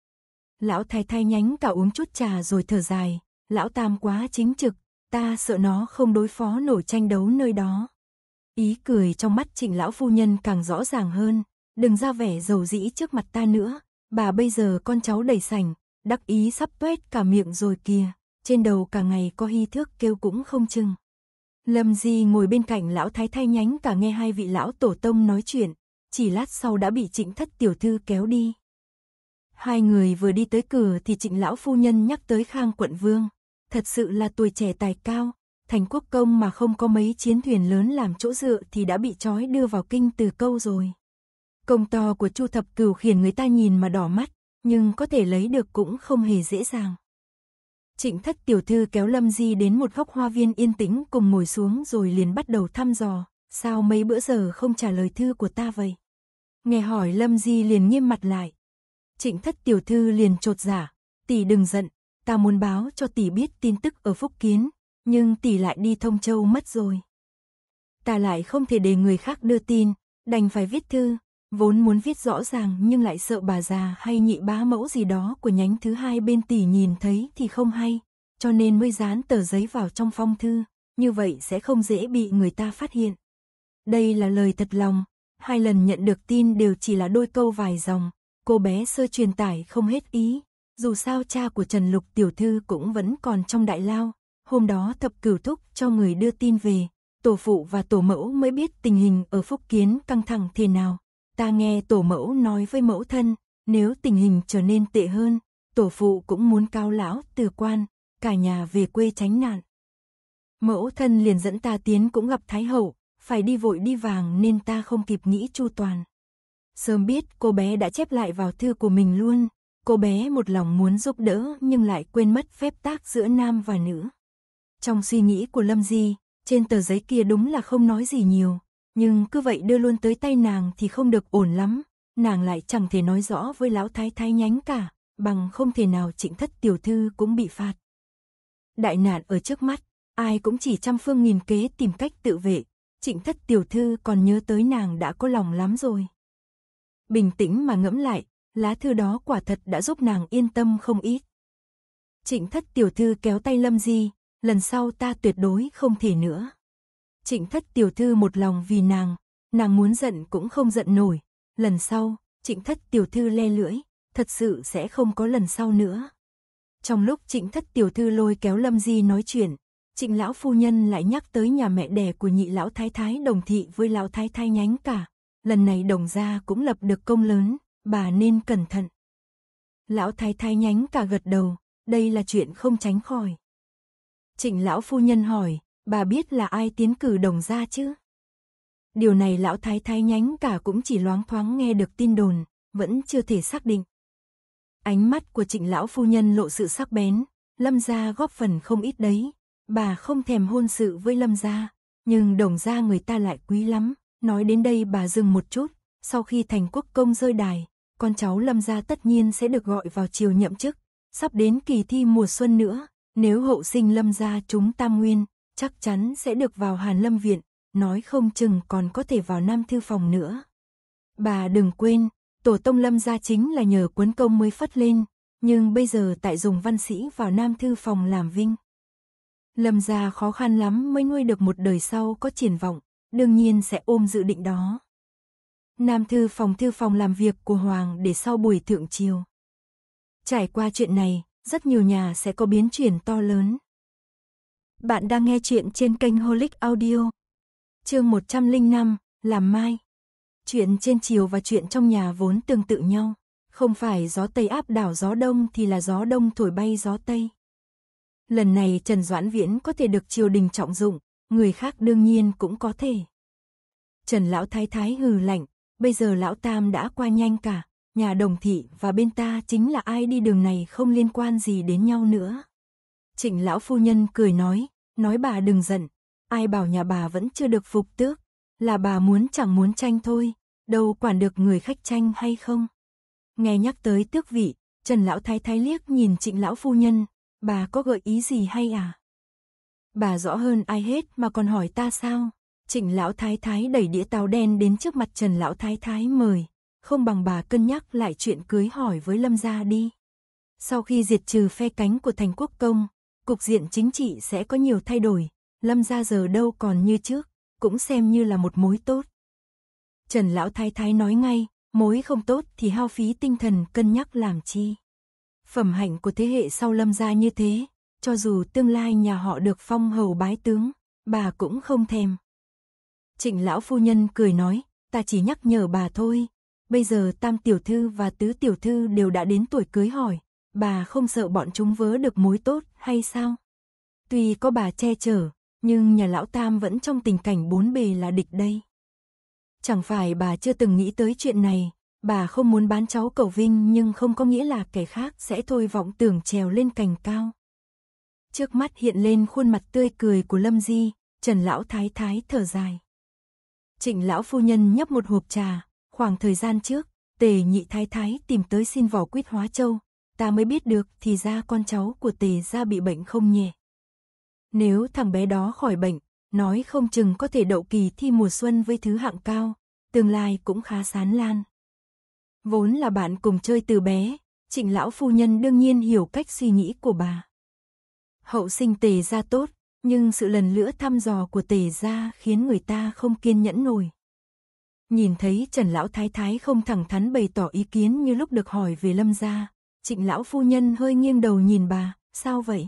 Lão thay thay nhánh cả uống chút trà rồi thở dài, lão tam quá chính trực, ta sợ nó không đối phó nổi tranh đấu nơi đó. Ý cười trong mắt trịnh lão phu nhân càng rõ ràng hơn, đừng ra vẻ dầu dĩ trước mặt ta nữa, bà bây giờ con cháu đầy sành, đắc ý sắp tuét cả miệng rồi kìa, trên đầu cả ngày có hy thước kêu cũng không chừng. Lâm Di ngồi bên cạnh lão thái thay nhánh cả nghe hai vị lão tổ tông nói chuyện, chỉ lát sau đã bị trịnh thất tiểu thư kéo đi. Hai người vừa đi tới cửa thì trịnh lão phu nhân nhắc tới khang quận vương, thật sự là tuổi trẻ tài cao, thành quốc công mà không có mấy chiến thuyền lớn làm chỗ dựa thì đã bị trói đưa vào kinh từ câu rồi. Công to của Chu Thập Cửu khiến người ta nhìn mà đỏ mắt, nhưng có thể lấy được cũng không hề dễ dàng. Trịnh thất tiểu thư kéo Lâm Di đến một góc hoa viên yên tĩnh cùng ngồi xuống rồi liền bắt đầu thăm dò, sao mấy bữa giờ không trả lời thư của ta vậy? Nghe hỏi Lâm Di liền nghiêm mặt lại. Trịnh thất tiểu thư liền trột giả, dạ, tỷ đừng giận, ta muốn báo cho tỷ biết tin tức ở Phúc Kiến, nhưng tỷ lại đi thông châu mất rồi. Ta lại không thể để người khác đưa tin, đành phải viết thư, vốn muốn viết rõ ràng nhưng lại sợ bà già hay nhị bá mẫu gì đó của nhánh thứ hai bên tỷ nhìn thấy thì không hay, cho nên mới dán tờ giấy vào trong phong thư, như vậy sẽ không dễ bị người ta phát hiện. Đây là lời thật lòng, hai lần nhận được tin đều chỉ là đôi câu vài dòng, cô bé sơ truyền tải không hết ý, dù sao cha của Trần Lục tiểu thư cũng vẫn còn trong đại lao, Hôm đó thập cửu thúc cho người đưa tin về, tổ phụ và tổ mẫu mới biết tình hình ở Phúc Kiến căng thẳng thế nào. Ta nghe tổ mẫu nói với mẫu thân, nếu tình hình trở nên tệ hơn, tổ phụ cũng muốn cao lão từ quan, cả nhà về quê tránh nạn. Mẫu thân liền dẫn ta tiến cũng gặp Thái Hậu, phải đi vội đi vàng nên ta không kịp nghĩ chu toàn. Sớm biết cô bé đã chép lại vào thư của mình luôn, cô bé một lòng muốn giúp đỡ nhưng lại quên mất phép tác giữa nam và nữ. Trong suy nghĩ của Lâm Di, trên tờ giấy kia đúng là không nói gì nhiều, nhưng cứ vậy đưa luôn tới tay nàng thì không được ổn lắm, nàng lại chẳng thể nói rõ với lão thái thái nhánh cả, bằng không thể nào trịnh thất tiểu thư cũng bị phạt. Đại nạn ở trước mắt, ai cũng chỉ trăm phương nghìn kế tìm cách tự vệ, trịnh thất tiểu thư còn nhớ tới nàng đã có lòng lắm rồi. Bình tĩnh mà ngẫm lại, lá thư đó quả thật đã giúp nàng yên tâm không ít. Trịnh thất tiểu thư kéo tay Lâm Di, lần sau ta tuyệt đối không thể nữa. Trịnh thất tiểu thư một lòng vì nàng, nàng muốn giận cũng không giận nổi, lần sau, trịnh thất tiểu thư le lưỡi, thật sự sẽ không có lần sau nữa. Trong lúc trịnh thất tiểu thư lôi kéo Lâm Di nói chuyện, trịnh lão phu nhân lại nhắc tới nhà mẹ đẻ của nhị lão thái thái đồng thị với lão thái thái nhánh cả. Lần này đồng gia cũng lập được công lớn, bà nên cẩn thận. Lão thái thái nhánh cả gật đầu, đây là chuyện không tránh khỏi. Trịnh lão phu nhân hỏi, bà biết là ai tiến cử đồng gia chứ? Điều này lão thái thái nhánh cả cũng chỉ loáng thoáng nghe được tin đồn, vẫn chưa thể xác định. Ánh mắt của trịnh lão phu nhân lộ sự sắc bén, lâm gia góp phần không ít đấy. Bà không thèm hôn sự với lâm gia, nhưng đồng gia người ta lại quý lắm. Nói đến đây bà dừng một chút, sau khi thành quốc công rơi đài, con cháu lâm gia tất nhiên sẽ được gọi vào chiều nhậm chức. Sắp đến kỳ thi mùa xuân nữa, nếu hậu sinh lâm gia chúng tam nguyên, chắc chắn sẽ được vào Hàn Lâm Viện, nói không chừng còn có thể vào Nam Thư Phòng nữa. Bà đừng quên, tổ tông lâm gia chính là nhờ cuốn công mới phát lên, nhưng bây giờ tại dùng văn sĩ vào Nam Thư Phòng làm vinh. Lâm gia khó khăn lắm mới nuôi được một đời sau có triển vọng, đương nhiên sẽ ôm dự định đó. Nam Thư Phòng Thư Phòng làm việc của Hoàng để sau buổi thượng triều Trải qua chuyện này, rất nhiều nhà sẽ có biến chuyển to lớn. Bạn đang nghe chuyện trên kênh Holic Audio. Chương 105, làm mai. Chuyện trên chiều và chuyện trong nhà vốn tương tự nhau, không phải gió tây áp đảo gió đông thì là gió đông thổi bay gió tây. Lần này Trần Doãn Viễn có thể được triều đình trọng dụng, người khác đương nhiên cũng có thể. Trần lão thái thái hừ lạnh, bây giờ lão tam đã qua nhanh cả, nhà đồng thị và bên ta chính là ai đi đường này không liên quan gì đến nhau nữa. Trịnh lão phu nhân cười nói, nói bà đừng giận, ai bảo nhà bà vẫn chưa được phục tước, là bà muốn chẳng muốn tranh thôi, đâu quản được người khách tranh hay không. Nghe nhắc tới tước vị, Trần lão thái thái liếc nhìn trịnh lão phu nhân, bà có gợi ý gì hay à? Bà rõ hơn ai hết mà còn hỏi ta sao? Trịnh lão thái thái đẩy đĩa táo đen đến trước mặt Trần lão thái thái mời không bằng bà cân nhắc lại chuyện cưới hỏi với Lâm gia đi. Sau khi diệt trừ phe cánh của thành quốc công, cục diện chính trị sẽ có nhiều thay đổi, Lâm gia giờ đâu còn như trước, cũng xem như là một mối tốt. Trần Lão Thái Thái nói ngay, mối không tốt thì hao phí tinh thần cân nhắc làm chi. Phẩm hạnh của thế hệ sau Lâm gia như thế, cho dù tương lai nhà họ được phong hầu bái tướng, bà cũng không thèm. Trịnh Lão Phu Nhân cười nói, ta chỉ nhắc nhở bà thôi, Bây giờ tam tiểu thư và tứ tiểu thư đều đã đến tuổi cưới hỏi, bà không sợ bọn chúng vớ được mối tốt hay sao? Tuy có bà che chở, nhưng nhà lão tam vẫn trong tình cảnh bốn bề là địch đây. Chẳng phải bà chưa từng nghĩ tới chuyện này, bà không muốn bán cháu cầu Vinh nhưng không có nghĩa là kẻ khác sẽ thôi vọng tưởng trèo lên cành cao. Trước mắt hiện lên khuôn mặt tươi cười của Lâm Di, Trần Lão Thái Thái thở dài. Trịnh Lão Phu Nhân nhấp một hộp trà, Khoảng thời gian trước, tề nhị thái thái tìm tới xin vỏ quyết hóa châu, ta mới biết được thì ra con cháu của tề ra bị bệnh không nhẹ. Nếu thằng bé đó khỏi bệnh, nói không chừng có thể đậu kỳ thi mùa xuân với thứ hạng cao, tương lai cũng khá sán lan. Vốn là bạn cùng chơi từ bé, trịnh lão phu nhân đương nhiên hiểu cách suy nghĩ của bà. Hậu sinh tề ra tốt, nhưng sự lần lữa thăm dò của tề ra khiến người ta không kiên nhẫn nổi. Nhìn thấy Trần Lão Thái Thái không thẳng thắn bày tỏ ý kiến như lúc được hỏi về Lâm gia, Trịnh Lão Phu Nhân hơi nghiêng đầu nhìn bà, sao vậy?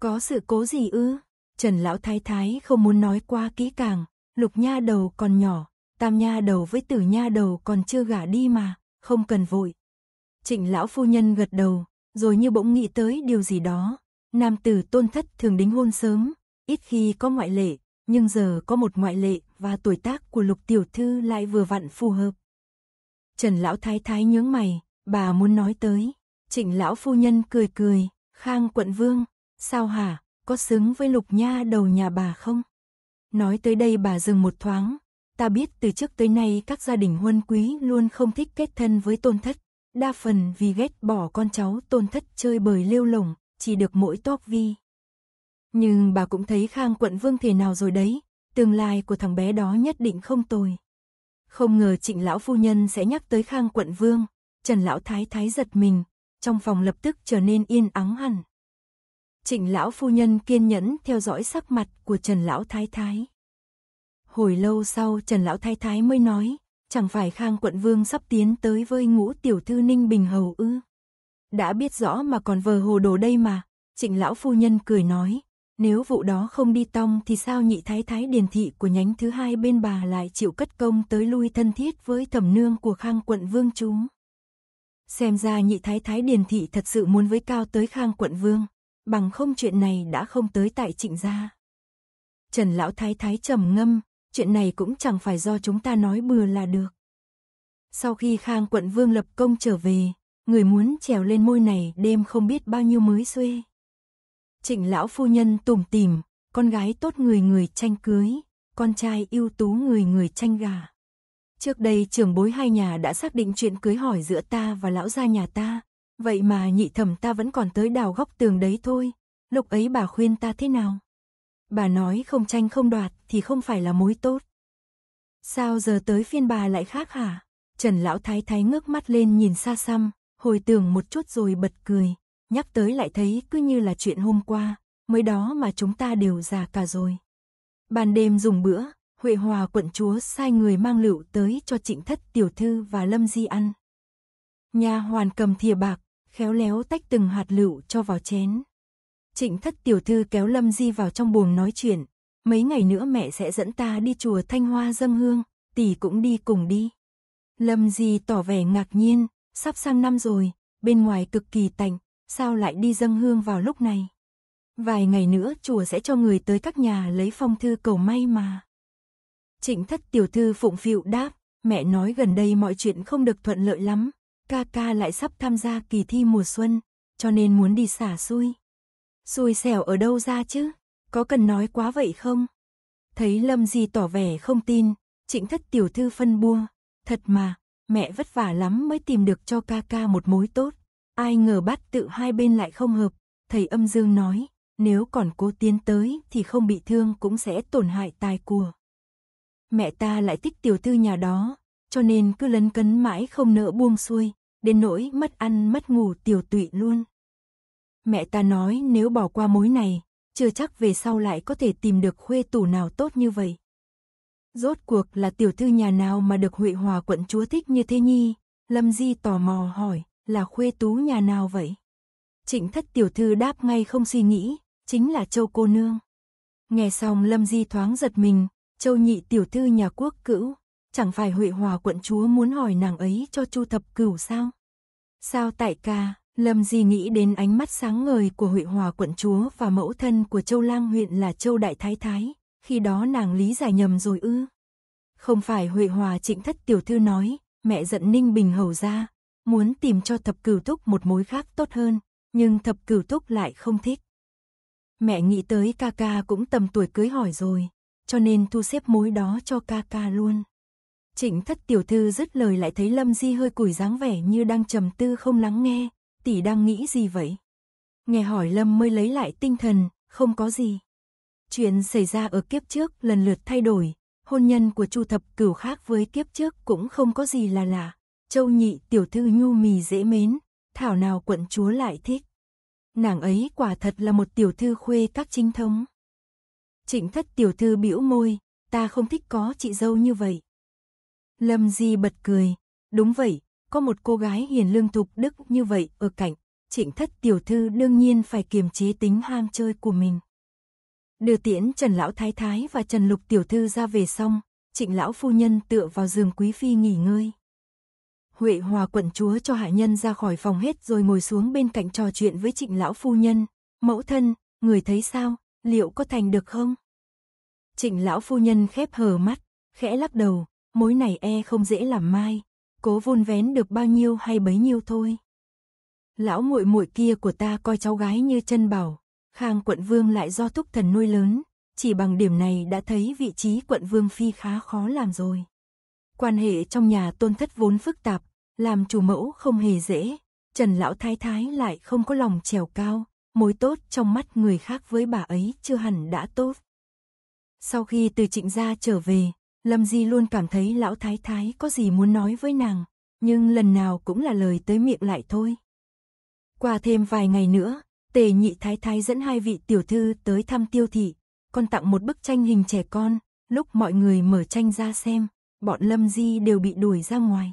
Có sự cố gì ư? Trần Lão Thái Thái không muốn nói qua kỹ càng, lục nha đầu còn nhỏ, tam nha đầu với tử nha đầu còn chưa gả đi mà, không cần vội. Trịnh Lão Phu Nhân gật đầu, rồi như bỗng nghĩ tới điều gì đó. Nam tử tôn thất thường đính hôn sớm, ít khi có ngoại lệ, nhưng giờ có một ngoại lệ, và tuổi tác của lục tiểu thư lại vừa vặn phù hợp. Trần lão thái thái nhướng mày, bà muốn nói tới. Trịnh lão phu nhân cười cười, khang quận vương, sao hả, có xứng với lục nha đầu nhà bà không? Nói tới đây bà dừng một thoáng, ta biết từ trước tới nay các gia đình huân quý luôn không thích kết thân với tôn thất, đa phần vì ghét bỏ con cháu tôn thất chơi bời lêu lồng, chỉ được mỗi tóc vi. Nhưng bà cũng thấy khang quận vương thể nào rồi đấy, tương lai của thằng bé đó nhất định không tồi. Không ngờ trịnh lão phu nhân sẽ nhắc tới khang quận vương, trần lão thái thái giật mình, trong phòng lập tức trở nên yên ắng hẳn. Trịnh lão phu nhân kiên nhẫn theo dõi sắc mặt của trần lão thái thái. Hồi lâu sau trần lão thái thái mới nói, chẳng phải khang quận vương sắp tiến tới với ngũ tiểu thư ninh bình hầu ư. Đã biết rõ mà còn vờ hồ đồ đây mà, trịnh lão phu nhân cười nói, nếu vụ đó không đi tong thì sao nhị thái thái điền thị của nhánh thứ hai bên bà lại chịu cất công tới lui thân thiết với thẩm nương của khang quận vương chúng. Xem ra nhị thái thái điền thị thật sự muốn với cao tới khang quận vương, bằng không chuyện này đã không tới tại trịnh gia. Trần lão thái thái trầm ngâm, chuyện này cũng chẳng phải do chúng ta nói bừa là được. Sau khi khang quận vương lập công trở về, người muốn trèo lên môi này đêm không biết bao nhiêu mới xuê. Trịnh lão phu nhân tủm tìm con gái tốt người người tranh cưới, con trai ưu tú người người tranh gà. Trước đây trưởng bối hai nhà đã xác định chuyện cưới hỏi giữa ta và lão gia nhà ta, vậy mà nhị thẩm ta vẫn còn tới đào góc tường đấy thôi, lúc ấy bà khuyên ta thế nào? Bà nói không tranh không đoạt thì không phải là mối tốt. Sao giờ tới phiên bà lại khác hả? Trần lão thái thái ngước mắt lên nhìn xa xăm, hồi tưởng một chút rồi bật cười. Nhắc tới lại thấy cứ như là chuyện hôm qua, mới đó mà chúng ta đều già cả rồi. Ban đêm dùng bữa, Huệ Hòa quận chúa sai người mang lựu tới cho trịnh thất tiểu thư và lâm di ăn. nha hoàn cầm thìa bạc, khéo léo tách từng hạt lựu cho vào chén. Trịnh thất tiểu thư kéo lâm di vào trong buồng nói chuyện. Mấy ngày nữa mẹ sẽ dẫn ta đi chùa Thanh Hoa dâng hương, tỷ cũng đi cùng đi. Lâm di tỏ vẻ ngạc nhiên, sắp sang năm rồi, bên ngoài cực kỳ tạnh, sao lại đi dâng hương vào lúc này? Vài ngày nữa chùa sẽ cho người tới các nhà lấy phong thư cầu may mà. Trịnh thất tiểu thư phụng phịu đáp, mẹ nói gần đây mọi chuyện không được thuận lợi lắm, ca ca lại sắp tham gia kỳ thi mùa xuân, cho nên muốn đi xả xui. Xui xẻo ở đâu ra chứ, có cần nói quá vậy không? Thấy Lâm Di tỏ vẻ không tin, trịnh thất tiểu thư phân bua, thật mà, mẹ vất vả lắm mới tìm được cho ca ca một mối tốt. Ai ngờ bát tự hai bên lại không hợp, thầy âm dương nói, nếu còn cố tiến tới thì không bị thương cũng sẽ tổn hại tài của. Mẹ ta lại thích tiểu thư nhà đó, cho nên cứ lấn cấn mãi không nỡ buông xuôi, đến nỗi mất ăn mất ngủ tiểu tụy luôn. Mẹ ta nói nếu bỏ qua mối này, chưa chắc về sau lại có thể tìm được khuê tủ nào tốt như vậy. Rốt cuộc là tiểu thư nhà nào mà được Huệ Hòa quận chúa thích như thế nhi? Lâm Di tò mò hỏi là khuê tú nhà nào vậy? Trịnh thất tiểu thư đáp ngay không suy nghĩ, chính là châu cô nương. Nghe xong lâm di thoáng giật mình, châu nhị tiểu thư nhà quốc cữu, chẳng phải Huệ Hòa quận chúa muốn hỏi nàng ấy cho Chu Thập Cửu sao? Sao tại ca, Lâm Di nghĩ đến ánh mắt sáng ngời của Huệ Hòa quận chúa và mẫu thân của Châu Lang huyện là Châu Đại Thái Thái, khi đó nàng lý giải nhầm rồi ư? Không phải Huệ Hòa Trịnh Thất tiểu thư nói, mẹ giận Ninh Bình hầu ra, muốn tìm cho thập cửu thúc một mối khác tốt hơn, nhưng thập cửu thúc lại không thích. Mẹ nghĩ tới ca ca cũng tầm tuổi cưới hỏi rồi, cho nên thu xếp mối đó cho ca ca luôn. Trịnh thất tiểu thư dứt lời lại thấy Lâm Di hơi củi dáng vẻ như đang trầm tư không lắng nghe, tỷ đang nghĩ gì vậy? Nghe hỏi Lâm mới lấy lại tinh thần, không có gì. Chuyện xảy ra ở kiếp trước lần lượt thay đổi, hôn nhân của Chu Thập Cửu khác với kiếp trước cũng không có gì là lạ, Châu nhị tiểu thư nhu mì dễ mến, thảo nào quận chúa lại thích. Nàng ấy quả thật là một tiểu thư khuê các chính thống. Trịnh thất tiểu thư bĩu môi, ta không thích có chị dâu như vậy. Lâm Di bật cười, đúng vậy, có một cô gái hiền lương thục đức như vậy ở cạnh, trịnh thất tiểu thư đương nhiên phải kiềm chế tính ham chơi của mình. Đưa tiễn Trần Lão Thái Thái và Trần Lục Tiểu Thư ra về xong, trịnh Lão Phu Nhân tựa vào giường Quý Phi nghỉ ngơi. Huệ Hòa quận chúa cho hạ nhân ra khỏi phòng hết rồi ngồi xuống bên cạnh trò chuyện với trịnh lão phu nhân. Mẫu thân, người thấy sao, liệu có thành được không? Trịnh lão phu nhân khép hờ mắt, khẽ lắc đầu, mối này e không dễ làm mai, cố vun vén được bao nhiêu hay bấy nhiêu thôi. Lão muội muội kia của ta coi cháu gái như chân bảo, Khang quận vương lại do thúc thần nuôi lớn, chỉ bằng điểm này đã thấy vị trí quận vương phi khá khó làm rồi. Quan hệ trong nhà tôn thất vốn phức tạp, làm chủ mẫu không hề dễ. Trần lão thái thái lại không có lòng trèo cao, mối tốt trong mắt người khác với bà ấy chưa hẳn đã tốt. Sau khi từ trịnh gia trở về, Lâm Di luôn cảm thấy lão thái thái có gì muốn nói với nàng, nhưng lần nào cũng là lời tới miệng lại thôi. Qua thêm vài ngày nữa, tề nhị thái thái dẫn hai vị tiểu thư tới thăm tiêu thị, còn tặng một bức tranh hình trẻ con, lúc mọi người mở tranh ra xem, bọn Lâm Di đều bị đuổi ra ngoài.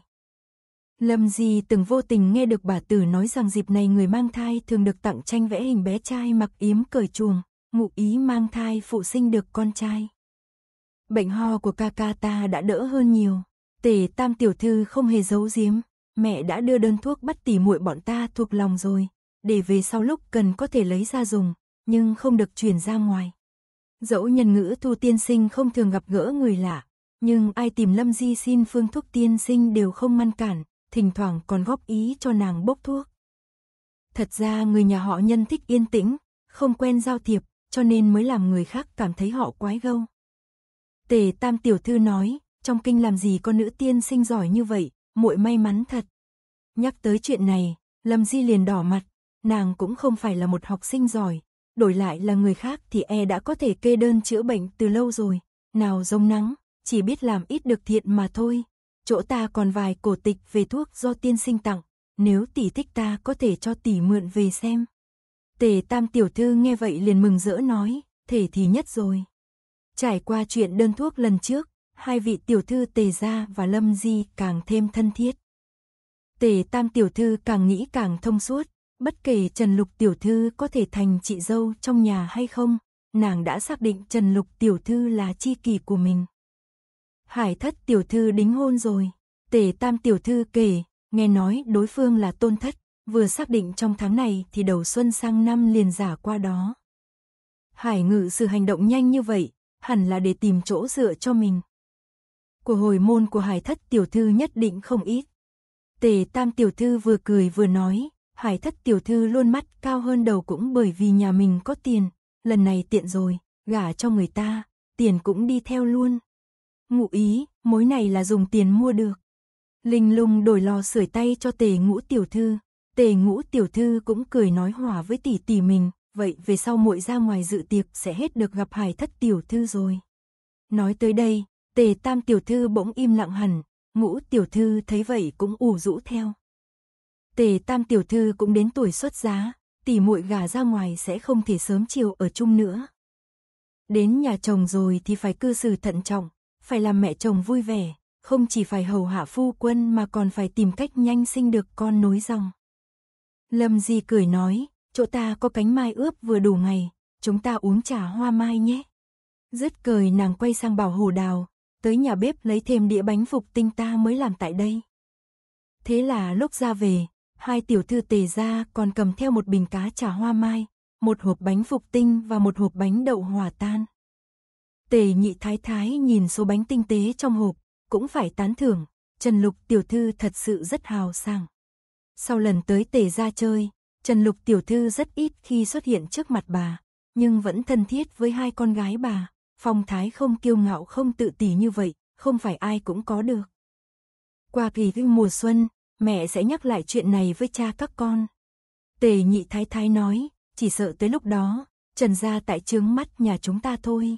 Lâm Di từng vô tình nghe được bà Tử nói rằng dịp này người mang thai thường được tặng tranh vẽ hình bé trai mặc yếm cởi chuồng, ngụ ý mang thai phụ sinh được con trai. Bệnh ho của ca ca ta đã đỡ hơn nhiều, tề tam tiểu thư không hề giấu giếm, mẹ đã đưa đơn thuốc bắt tỉ muội bọn ta thuộc lòng rồi, để về sau lúc cần có thể lấy ra dùng, nhưng không được truyền ra ngoài. Dẫu nhân ngữ thu tiên sinh không thường gặp gỡ người lạ, nhưng ai tìm Lâm Di xin phương thuốc tiên sinh đều không ngăn cản, thỉnh thoảng còn góp ý cho nàng bốc thuốc. Thật ra người nhà họ nhân thích yên tĩnh, không quen giao thiệp, cho nên mới làm người khác cảm thấy họ quái gâu. Tề Tam tiểu thư nói, trong kinh làm gì có nữ tiên sinh giỏi như vậy, muội may mắn thật. Nhắc tới chuyện này, Lâm Di liền đỏ mặt, nàng cũng không phải là một học sinh giỏi, đổi lại là người khác thì e đã có thể kê đơn chữa bệnh từ lâu rồi, nào giống nắng, chỉ biết làm ít được thiện mà thôi. Chỗ ta còn vài cổ tịch về thuốc do tiên sinh tặng, nếu tỷ thích ta có thể cho tỷ mượn về xem. Tề tam tiểu thư nghe vậy liền mừng rỡ nói, thể thì nhất rồi. Trải qua chuyện đơn thuốc lần trước, hai vị tiểu thư tề gia và lâm di càng thêm thân thiết. Tề tam tiểu thư càng nghĩ càng thông suốt, bất kể Trần Lục tiểu thư có thể thành chị dâu trong nhà hay không, nàng đã xác định Trần Lục tiểu thư là chi kỷ của mình. Hải thất tiểu thư đính hôn rồi. Tề tam tiểu thư kể, nghe nói đối phương là tôn thất, vừa xác định trong tháng này thì đầu xuân sang năm liền giả qua đó. Hải ngự sự hành động nhanh như vậy, hẳn là để tìm chỗ dựa cho mình. Của hồi môn của hải thất tiểu thư nhất định không ít. Tề tam tiểu thư vừa cười vừa nói, hải thất tiểu thư luôn mắt cao hơn đầu cũng bởi vì nhà mình có tiền, lần này tiện rồi, gả cho người ta, tiền cũng đi theo luôn. Ngụ ý, mối này là dùng tiền mua được. Linh lung đổi lò sưởi tay cho tề ngũ tiểu thư. Tề ngũ tiểu thư cũng cười nói hòa với tỷ tỷ mình, vậy về sau muội ra ngoài dự tiệc sẽ hết được gặp hải thất tiểu thư rồi. Nói tới đây, tề tam tiểu thư bỗng im lặng hẳn, ngũ tiểu thư thấy vậy cũng ủ rũ theo. Tề tam tiểu thư cũng đến tuổi xuất giá, tỷ muội gà ra ngoài sẽ không thể sớm chiều ở chung nữa. Đến nhà chồng rồi thì phải cư xử thận trọng, phải làm mẹ chồng vui vẻ, không chỉ phải hầu hạ phu quân mà còn phải tìm cách nhanh sinh được con nối dòng. Lâm Di cười nói, chỗ ta có cánh mai ướp vừa đủ ngày, chúng ta uống trà hoa mai nhé. Dứt cười nàng quay sang bảo hồ đào, tới nhà bếp lấy thêm đĩa bánh phục tinh ta mới làm tại đây. Thế là lúc ra về, hai tiểu thư tề ra còn cầm theo một bình cá trà hoa mai, một hộp bánh phục tinh và một hộp bánh đậu hòa tan. Tề nhị thái thái nhìn số bánh tinh tế trong hộp, cũng phải tán thưởng, Trần Lục tiểu thư thật sự rất hào sang. Sau lần tới tề ra chơi, Trần Lục tiểu thư rất ít khi xuất hiện trước mặt bà, nhưng vẫn thân thiết với hai con gái bà, phong thái không kiêu ngạo không tự tỷ như vậy, không phải ai cũng có được. Qua kỳ thư mùa xuân, mẹ sẽ nhắc lại chuyện này với cha các con. Tề nhị thái thái nói, chỉ sợ tới lúc đó, Trần gia tại trướng mắt nhà chúng ta thôi